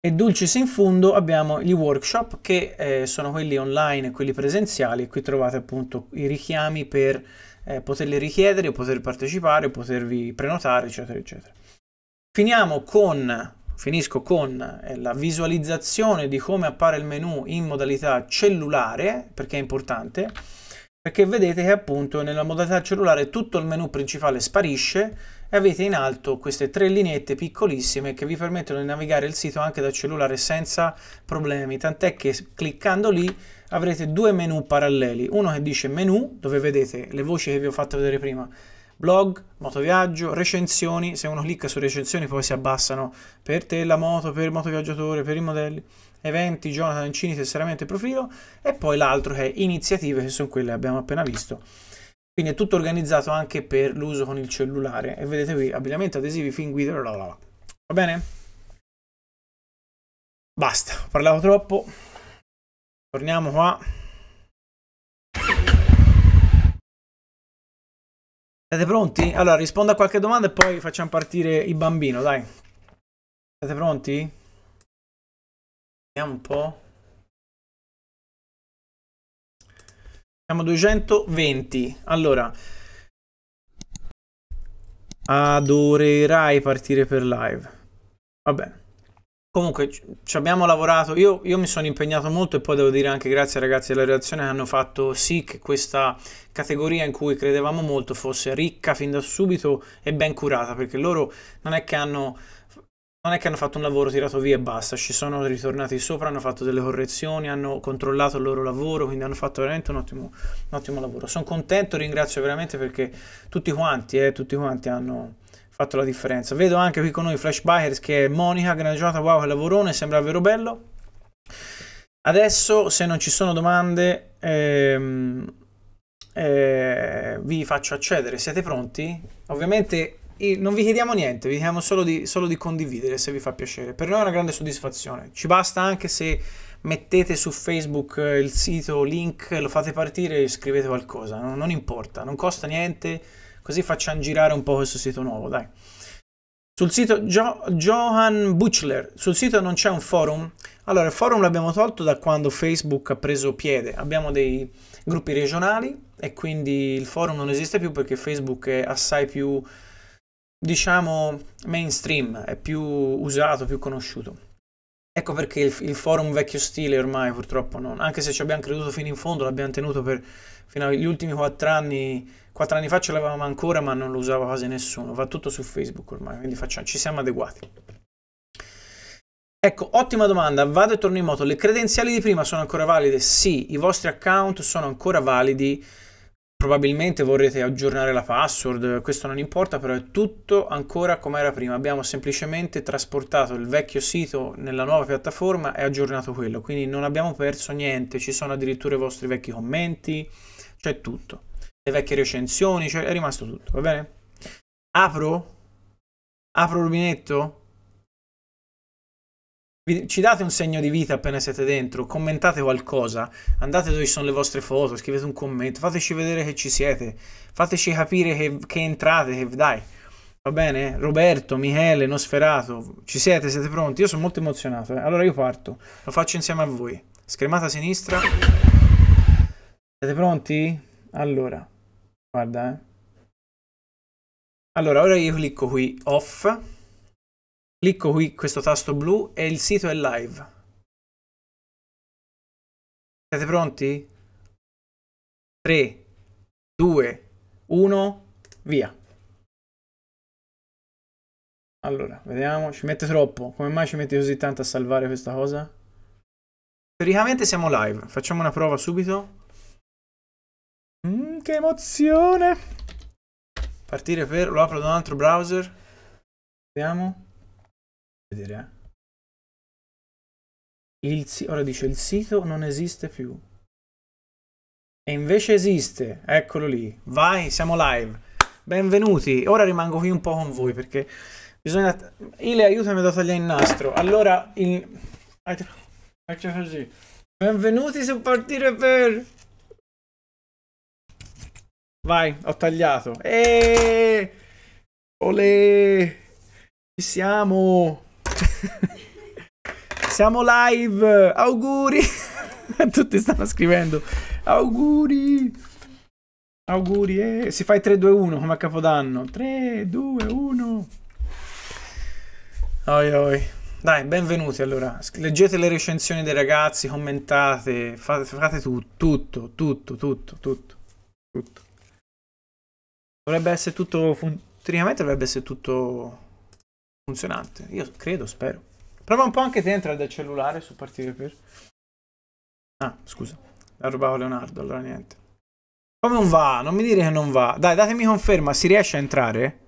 Speaker 1: E dulcis in fundo abbiamo gli workshop che eh, sono quelli online e quelli presenziali, qui trovate appunto i richiami per eh, poterli richiedere, poter partecipare, potervi prenotare, eccetera, eccetera. Finiamo con finisco con eh, la visualizzazione di come appare il menu in modalità cellulare, perché è importante perché vedete che appunto nella modalità cellulare tutto il menu principale sparisce e avete in alto queste tre lineette piccolissime che vi permettono di navigare il sito anche da cellulare senza problemi, tant'è che cliccando lì avrete due menu paralleli, uno che dice menu, dove vedete le voci che vi ho fatto vedere prima, blog, motoviaggio, recensioni, se uno clicca su recensioni poi si abbassano per te la moto, per il motoviaggiatore, per i modelli, eventi, Jonathan Cini, tesseramento e profilo, e poi l'altro che è iniziative, che sono quelle che abbiamo appena visto. Quindi è tutto organizzato anche per l'uso con il cellulare. E vedete qui, abbigliamento, adesivi, fin guida, bla bla bla. Va bene? Basta, parlavo troppo. Torniamo qua. Siete pronti? Allora, rispondo a qualche domanda e poi facciamo partire il bambino, dai. Siete pronti? Vediamo un po'. Siamo 220. Allora, adorerai partire per live. Vabbè. Comunque ci abbiamo lavorato, io, io, mi sono impegnato molto e poi devo dire anche grazie ai ragazzi della redazione che hanno fatto sì che questa categoria in cui credevamo molto fosse ricca fin da subito e ben curata perché loro non è che hanno non è che hanno fatto un lavoro tirato via e basta, ci sono ritornati sopra, hanno fatto delle correzioni, hanno controllato il loro lavoro, quindi hanno fatto veramente un ottimo, un ottimo lavoro. Sono contento, ringrazio veramente perché tutti quanti, eh, tutti quanti hanno fatto la differenza. Vedo anche qui con noi Flash Buyers che è Monica, gran giornata, wow che lavorone, sembra davvero bello. Adesso se non ci sono domande ehm, eh, vi faccio accedere, siete pronti? Ovviamente e non vi chiediamo niente, vi chiediamo solo di, solo di condividere se vi fa piacere. Per noi è una grande soddisfazione. Ci basta anche se mettete su Facebook eh, il sito, link, lo fate partire e scrivete qualcosa, no? non importa, non costa niente, così facciamo girare un po' questo sito nuovo, dai. Sul sito jo Johan Butchler, sul sito non c'è un forum? Allora, il forum l'abbiamo tolto da quando Facebook ha preso piede, abbiamo dei gruppi regionali e quindi il forum non esiste più perché Facebook è assai più diciamo, mainstream, è più usato, più conosciuto. Ecco perché il, il, forum vecchio stile ormai purtroppo non, anche se ci abbiamo creduto fino in fondo, l'abbiamo tenuto per fino agli ultimi quattro anni, quattro anni fa ce l'avevamo ancora ma non lo usava quasi nessuno, va tutto su Facebook ormai, quindi facciamo, ci siamo adeguati. Ecco, ottima domanda, vado e torno in moto, le credenziali di prima sono ancora valide? Sì, i vostri account sono ancora validi probabilmente vorrete aggiornare la password, questo non importa, però è tutto ancora come era prima. Abbiamo semplicemente trasportato il vecchio sito nella nuova piattaforma e aggiornato quello, quindi non abbiamo perso niente, ci sono addirittura i vostri vecchi commenti, c'è tutto. Le vecchie recensioni, cioè è rimasto tutto, va bene? Apro? Apro il rubinetto? ci date un segno di vita appena siete dentro, commentate qualcosa, andate dove sono le vostre foto, scrivete un commento, fateci vedere che ci siete, fateci capire che, che entrate, che dai, va bene? Roberto, Michele, Nosferato, ci siete, siete pronti? Io sono molto emozionato, eh? allora io parto, lo faccio insieme a voi, schermata sinistra, siete pronti? Allora, guarda eh. Allora, ora io clicco qui off Clicco qui questo tasto
Speaker 2: blu e il sito è live. Siete pronti? 3, 2, 1, via.
Speaker 1: Allora, vediamo, ci mette troppo. Come mai ci mette così tanto a salvare questa cosa? Teoricamente siamo live. Facciamo una prova subito. Mm, che emozione! Partire per... Lo apro da un altro browser. Vediamo vedere. Eh. Il, ora dice il sito non esiste più. E invece esiste, eccolo lì. Vai, siamo live. Benvenuti. Ora rimango qui un po' con voi perché bisogna... Ile, aiutami da tagliare il nastro. Allora, il... Faccio così. Benvenuti su Partire per... Vai, ho tagliato. Eeeh! Olè! Ci siamo! Siamo live! Auguri! Tutti stanno scrivendo. Auguri! Auguri! Eh. Si fa il 3-2-1 come a Capodanno. 3-2-1. Oi oi. Dai, benvenuti allora. Leggete le recensioni dei ragazzi, commentate, fate, fate tu, tutto, tutto, tutto, tutto, tutto. Dovrebbe essere tutto... teoricamente dovrebbe essere tutto funzionante. Io credo, spero. Prova un po' anche te entra dal cellulare su partire per... Ah, scusa. La rubavo Leonardo, allora niente. Come non va? Non mi dire che non va. Dai, datemi conferma, si riesce a entrare?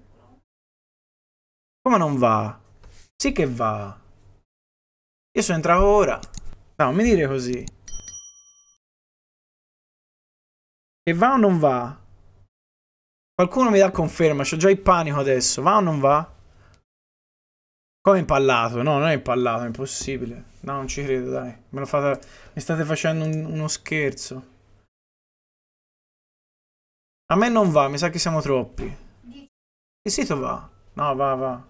Speaker 1: Come non va? Sì che va. Io sono entrato ora. No, non mi dire così.
Speaker 2: Che va o non va? Qualcuno mi dà conferma,
Speaker 1: c'ho già il panico adesso. Va o non va? Come impallato? No, non è impallato, è impossibile. No, non ci credo, dai. Me lo fate... Mi state facendo un... uno scherzo. A me non va, mi sa che siamo troppi. Il sito va. No, va, va.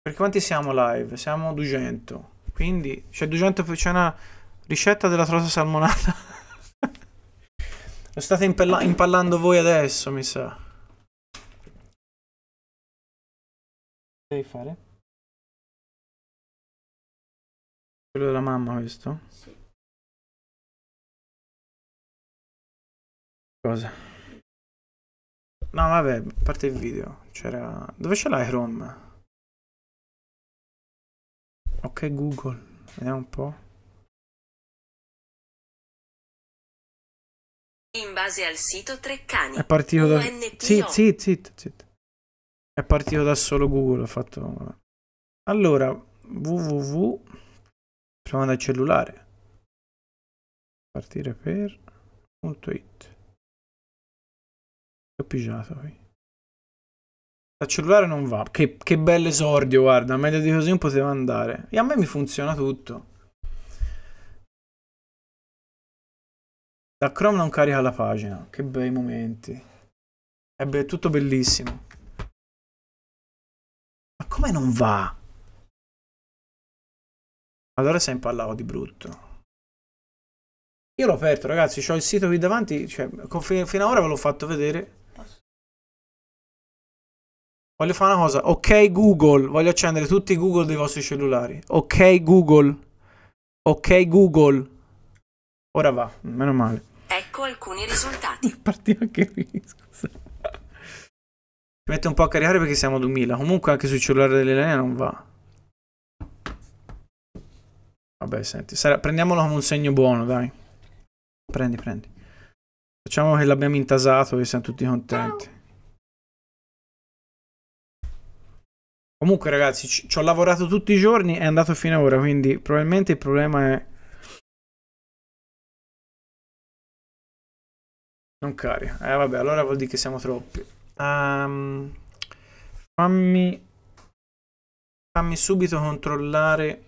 Speaker 1: Per quanti siamo live? Siamo 200. Quindi c'è 200 c'è una ricetta della trota salmonata. Lo state impalla impallando voi adesso, mi sa. devi fare?
Speaker 2: Quello della mamma questo? Sì. Cosa? No vabbè, a parte il video, c'era... Dove ce l'hai Chrome? Ok Google, vediamo un po'. In base al sito Treccani. È partito da... Zit, zit,
Speaker 1: zit, zit. È partito da solo Google, ho fatto... Allora, www... Proviamo dal cellulare.
Speaker 2: Partire per... Punto .it. Ho
Speaker 1: pigiato qui. Dal cellulare non va. Che, che bello esordio, guarda. Meglio di così non poteva andare. E a me mi funziona tutto. Da Chrome non carica la pagina. Che bei momenti.
Speaker 2: È be tutto bellissimo. Ma come non va?
Speaker 1: Allora sei impallato di brutto. Io l'ho aperto, ragazzi, ho il sito qui davanti, cioè, fino ad ora ve l'ho fatto vedere. Voglio fare una cosa, ok Google, voglio accendere tutti i Google dei vostri cellulari. Ok Google, ok Google. Ora va, meno male.
Speaker 2: Ecco alcuni risultati. Partiva anche
Speaker 1: qui. Ci mette un po' a caricare perché siamo a 2000. Comunque anche sul cellulare dell'Elena non va. Vabbè, senti. Sarà... Prendiamolo come un segno buono, dai. Prendi, prendi. Facciamo che l'abbiamo intasato e siamo tutti contenti. Comunque, ragazzi, ci, ci ho lavorato tutti i giorni. È andato fino ad ora. Quindi, probabilmente il problema è.
Speaker 2: Non carica. Eh, vabbè, allora vuol dire che siamo
Speaker 1: troppi. Um, fammi, fammi subito controllare.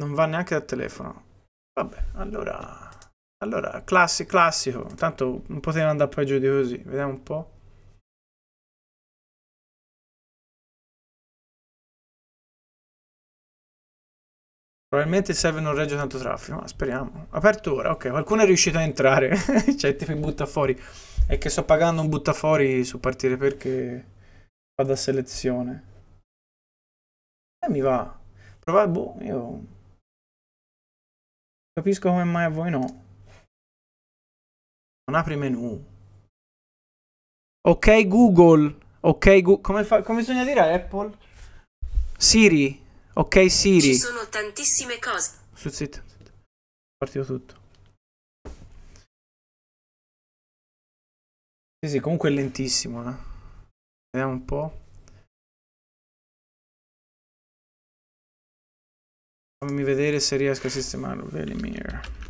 Speaker 1: Non va neanche dal telefono. Vabbè, allora... Allora, classi, classico. Tanto non poteva andare peggio di così. Vediamo un po'. Probabilmente il server non regge tanto traffico, ma speriamo. Aperto ora, ok, qualcuno è riuscito a entrare, cioè ti butta fuori è che sto pagando un buttafori su partire perché fa da selezione. E eh, mi va. Provate, boh, io... Capisco come mai a voi no. Non apri menu. Ok Google. Ok Google. Come, fa... come bisogna dire Apple? Siri. Ok Siri. Ci
Speaker 2: sono tantissime cose.
Speaker 1: Su zitto. Partito
Speaker 2: tutto. Sì, sì, comunque è lentissimo, eh. Vediamo un po'. Fammi vedere se riesco a sistemarlo. Velimir.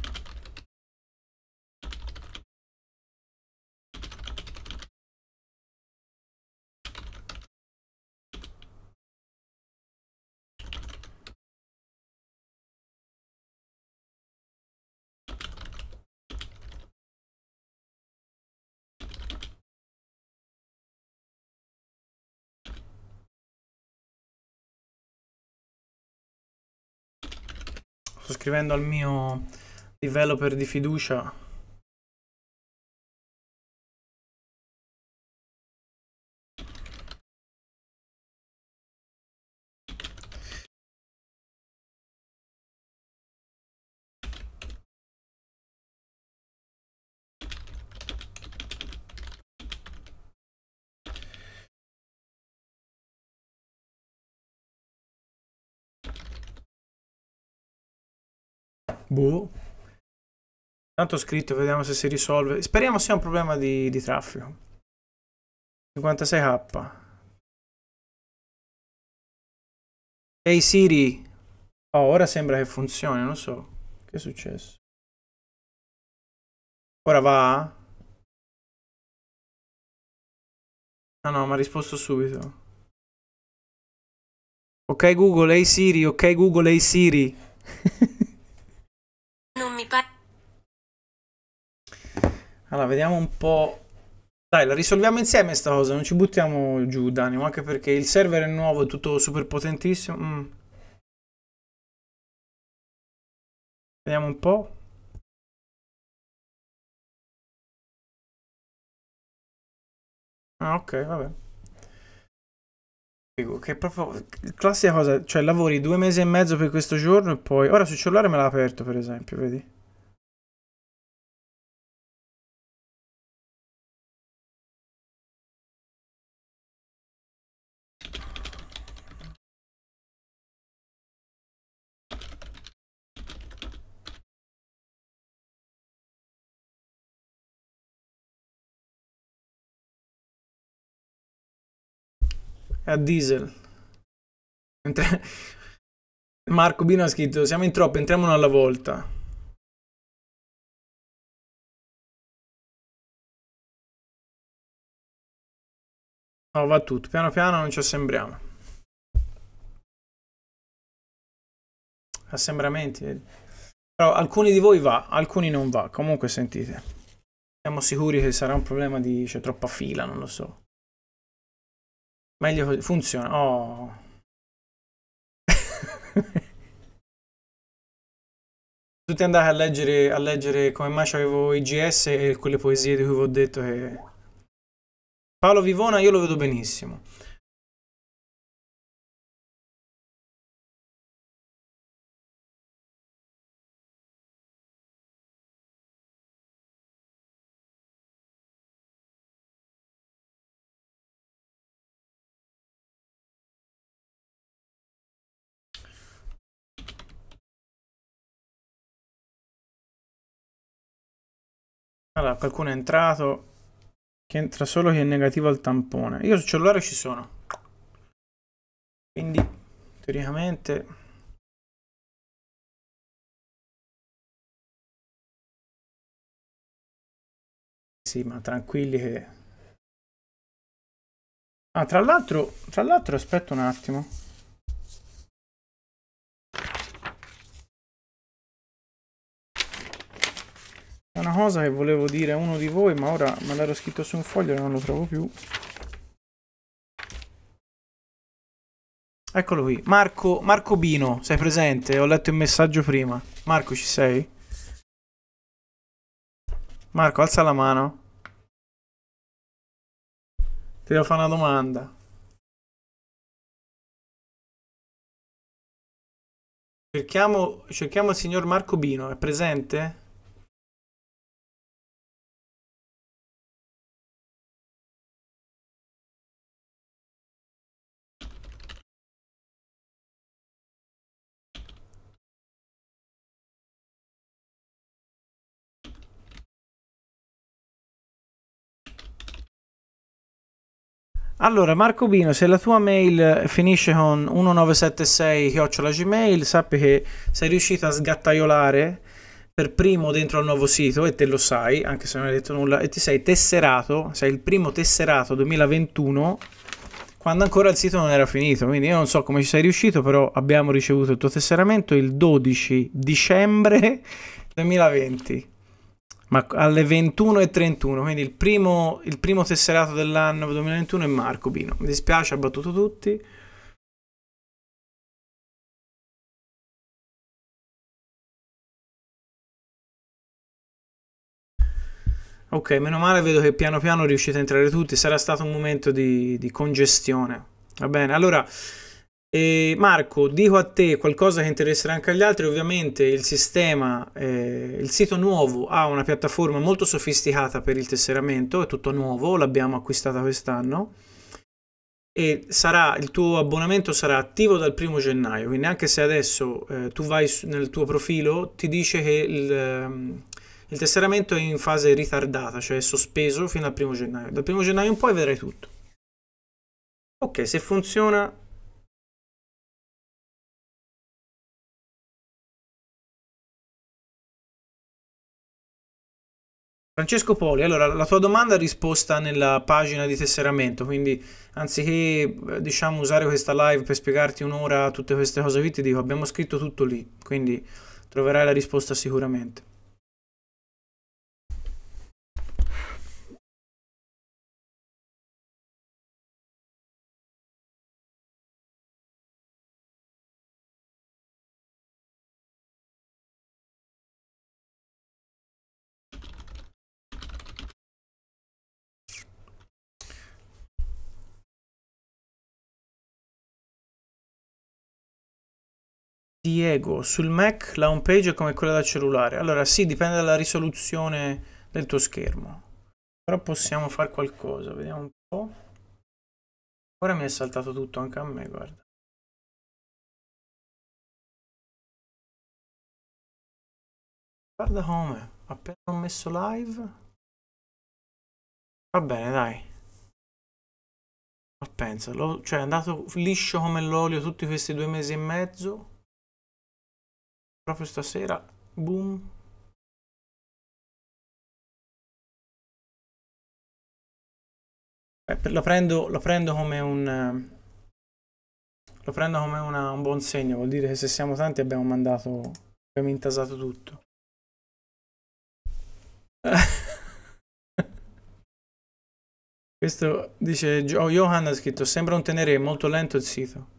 Speaker 2: Sto scrivendo al mio developer di fiducia Boh. Tanto scritto, vediamo se si risolve. Speriamo sia un problema di, di traffico. 56k. Ehi hey Siri. Oh, ora sembra che funzioni, non so. Che è successo? Ora va? No, no, mi ha risposto subito. Ok
Speaker 1: Google, ehi hey Siri, ok Google, ehi hey Siri. Allora, vediamo un po'. Dai, la risolviamo insieme sta cosa, non ci buttiamo giù, Danimo, anche perché il server è nuovo, è tutto super potentissimo. Mm. Vediamo un po'. Ah, ok, vabbè. Che proprio classica cosa, cioè lavori due mesi e mezzo per questo giorno e poi... Ora sul cellulare me l'ha aperto, per esempio, vedi?
Speaker 2: a Diesel. Mentre Marco Bino ha scritto siamo in troppo, entriamo uno alla volta. No, va tutto, piano piano non ci assembriamo.
Speaker 1: Assembramenti, Però alcuni di voi va, alcuni non va, comunque sentite. Siamo sicuri che sarà un problema di... c'è troppa fila, non lo so.
Speaker 2: Meglio funziona. Oh.
Speaker 1: Tutti andate a leggere, a leggere come mai avevo IGS e quelle poesie di cui vi ho detto che...
Speaker 2: Paolo Vivona io lo vedo benissimo.
Speaker 1: Allora, qualcuno è entrato. Che entra solo chi è negativo al tampone. Io sul cellulare ci sono. Quindi,
Speaker 2: teoricamente... Sì, ma tranquilli che... Ah, tra l'altro, tra l'altro aspetta un attimo.
Speaker 1: una cosa che volevo dire a uno di voi, ma ora me l'ero scritto su un foglio e non lo trovo più. Eccolo qui, Marco, Marco Bino, sei presente? Ho letto il messaggio prima. Marco, ci sei? Marco, alza la mano.
Speaker 2: Ti devo fare una domanda. Cerchiamo, cerchiamo il signor Marco Bino, è presente?
Speaker 1: Allora, Marco Bino, se la tua mail finisce con 1976 chiocciola Gmail, sappi che sei riuscito a sgattaiolare per primo dentro al nuovo sito e te lo sai, anche se non hai detto nulla, e ti sei tesserato, sei il primo tesserato 2021 quando ancora il sito non era finito, quindi io non so come ci sei riuscito, però abbiamo ricevuto il tuo tesseramento il 12 dicembre 2020 ma alle 21.31, quindi il primo, il primo tesserato dell'anno 2021 è Marco Bino. Mi dispiace, ha battuto tutti. Ok, meno male vedo che piano piano riuscite a entrare tutti, sarà stato un momento di, di congestione. Va bene, allora... E Marco, dico a te qualcosa che interesserà anche agli altri, ovviamente il sistema, eh, il sito nuovo ha una piattaforma molto sofisticata per il tesseramento, è tutto nuovo, l'abbiamo acquistata quest'anno e sarà, il tuo abbonamento sarà attivo dal primo gennaio, quindi anche se adesso eh, tu vai su, nel tuo profilo ti dice che il, ehm, il tesseramento è in fase ritardata, cioè è sospeso fino al primo gennaio, dal primo gennaio in poi vedrai tutto. Ok, se funziona Francesco Poli, allora la tua domanda è risposta nella pagina di tesseramento, quindi anziché eh, diciamo, usare questa live per spiegarti un'ora tutte queste cose qui, ti dico abbiamo scritto tutto lì, quindi troverai la risposta sicuramente. Diego, sul Mac la home page è come quella da cellulare. Allora sì, dipende dalla risoluzione del tuo schermo. Però possiamo fare qualcosa, vediamo un po'. Ora mi è saltato tutto anche a me, guarda.
Speaker 2: Guarda come,
Speaker 1: appena ho messo live. Va bene, dai. Ma pensa, cioè è andato liscio come l'olio tutti questi due mesi e mezzo. Proprio stasera, boom. Eh, lo, prendo, lo prendo come un... Lo prendo come una, un buon segno, vuol dire che se siamo tanti abbiamo mandato... Abbiamo intasato tutto. Questo dice oh, Johan ha scritto sembra un tenere molto lento il sito.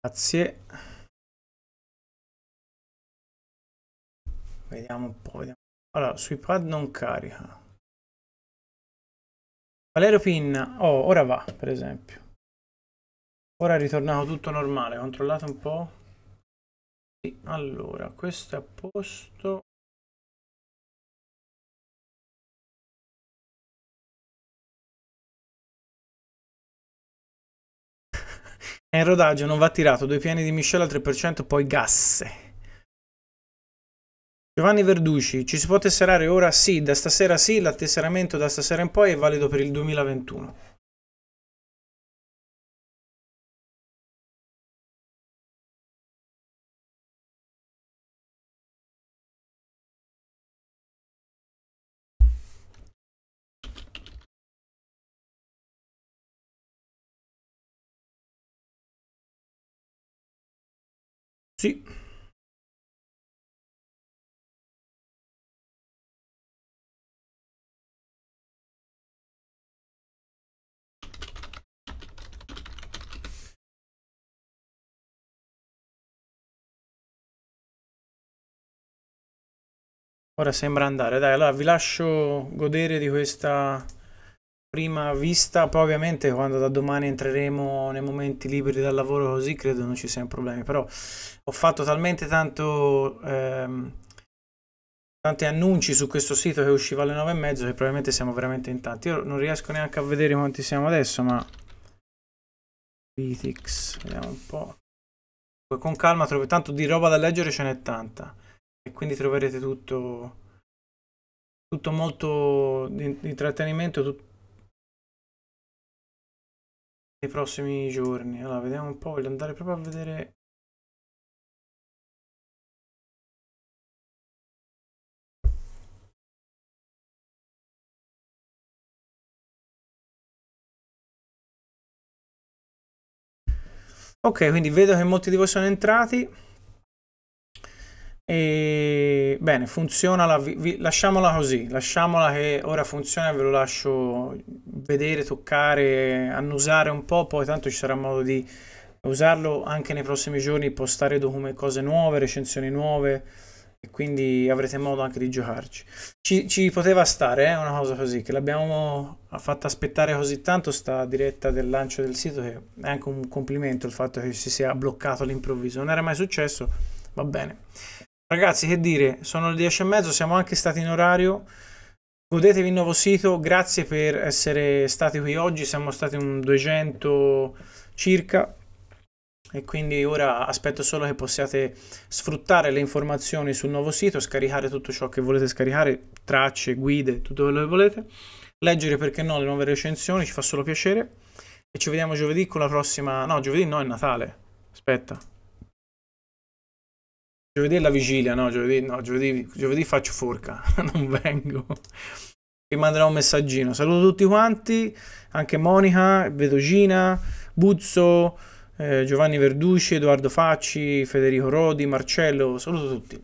Speaker 2: Grazie. Vediamo un po'. Vediamo. Allora, sui
Speaker 1: pad non carica. Valerio Pinna. Oh, ora va, per esempio. Ora è ritornato tutto normale. Controllate un po'.
Speaker 2: Sì, allora, questo è a posto.
Speaker 1: È in rodaggio, non va tirato. Due piani di miscela al 3%, poi gasse. Giovanni Verducci, ci si può tesserare ora? Sì, da stasera sì, l'attesseramento da stasera in poi è valido per il 2021.
Speaker 2: Ora sembra andare. Dai, allora
Speaker 1: vi lascio godere di questa prima vista. Poi ovviamente quando da domani entreremo nei momenti liberi dal lavoro così credo non ci siano problemi. Però ho fatto talmente tanto... Ehm, tanti annunci su questo sito che usciva alle 9 e mezzo che probabilmente siamo veramente in tanti io non riesco neanche a vedere quanti siamo adesso ma Vitix vediamo un po' con calma trovo tanto di roba da leggere ce n'è tanta e quindi troverete tutto, tutto molto di, di trattenimento tut... nei prossimi giorni. Allora, vediamo un po', voglio andare proprio a vedere Ok, quindi vedo che molti di voi sono entrati. E bene, funziona, la, vi, lasciamola così, lasciamola che ora funziona ve lo lascio vedere, toccare, annusare un po', poi tanto ci sarà modo di usarlo anche nei prossimi giorni, postare cose nuove, recensioni nuove e quindi avrete modo anche di giocarci. Ci, ci poteva stare, eh, una cosa così, che l'abbiamo fatta aspettare così tanto sta diretta del lancio del sito, che è anche un complimento il fatto che si sia bloccato all'improvviso, non era mai successo, va bene. Ragazzi, che dire, sono le 10 e mezzo, siamo anche stati in orario. Godetevi il nuovo sito, grazie per essere stati qui oggi, siamo stati un 200 circa e quindi ora aspetto solo che possiate sfruttare le informazioni sul nuovo sito, scaricare tutto ciò che volete scaricare, tracce, guide, tutto quello che volete, leggere perché no le nuove recensioni, ci fa solo piacere e ci vediamo giovedì con la prossima, no giovedì no è Natale, aspetta, Giovedì è la vigilia, no, giovedì, no, giovedì, giovedì faccio forca, non vengo. Vi manderò un messaggino. Saluto tutti quanti, anche Monica, Vedogina, Buzzo, eh, Giovanni Verducci, Edoardo Facci, Federico Rodi, Marcello, saluto tutti.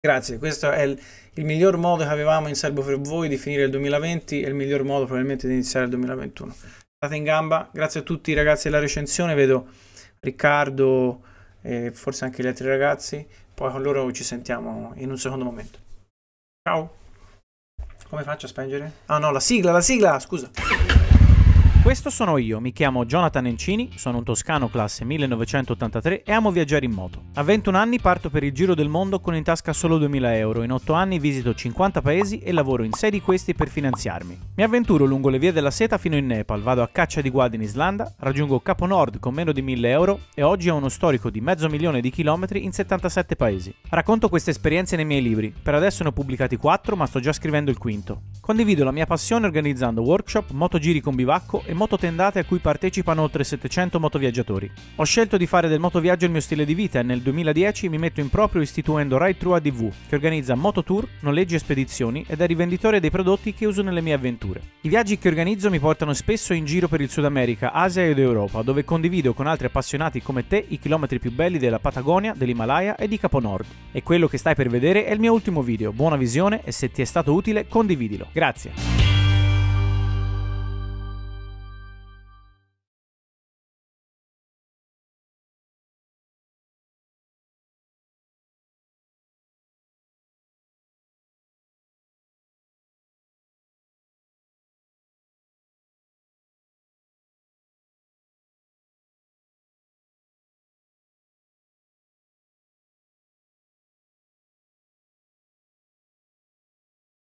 Speaker 1: Grazie, questo è il, il miglior modo che avevamo in serbo per voi di finire il 2020 e il miglior modo probabilmente di iniziare il 2021. State in gamba, grazie a tutti i ragazzi della recensione, vedo Riccardo e forse anche gli altri ragazzi. Poi con loro ci sentiamo in un secondo momento. Ciao! Come faccio a spengere? Ah no, la sigla, la sigla, scusa. Questo sono io, mi chiamo Jonathan Encini, sono un toscano classe 1983 e amo viaggiare in moto. A 21 anni parto per il giro del mondo con in tasca solo 2000 euro, in 8 anni visito 50 paesi e lavoro in 6 di questi per finanziarmi. Mi avventuro lungo le vie della seta fino in Nepal, vado a caccia di guadi in Islanda, raggiungo Capo Nord con meno di 1000 euro e oggi ho uno storico di mezzo milione di chilometri in 77 paesi. Racconto queste esperienze nei miei libri, per adesso ne ho pubblicati 4 ma sto già scrivendo il quinto. Condivido la mia passione organizzando workshop, motogiri con bivacco e mototendate a cui partecipano oltre 700 motoviaggiatori. Ho scelto di fare del motoviaggio il mio stile di vita e nel 2010 mi metto in proprio istituendo Ride True ADV, che organizza moto tour, noleggi e spedizioni ed è rivenditore dei prodotti che uso nelle mie avventure. I viaggi che organizzo mi portano spesso in giro per il Sud America, Asia ed Europa, dove condivido con altri appassionati come te i chilometri più belli della Patagonia, dell'Himalaya e di Capo Nord. E quello che stai per vedere è il mio ultimo video. Buona visione e se ti è stato utile condividilo. Grazie.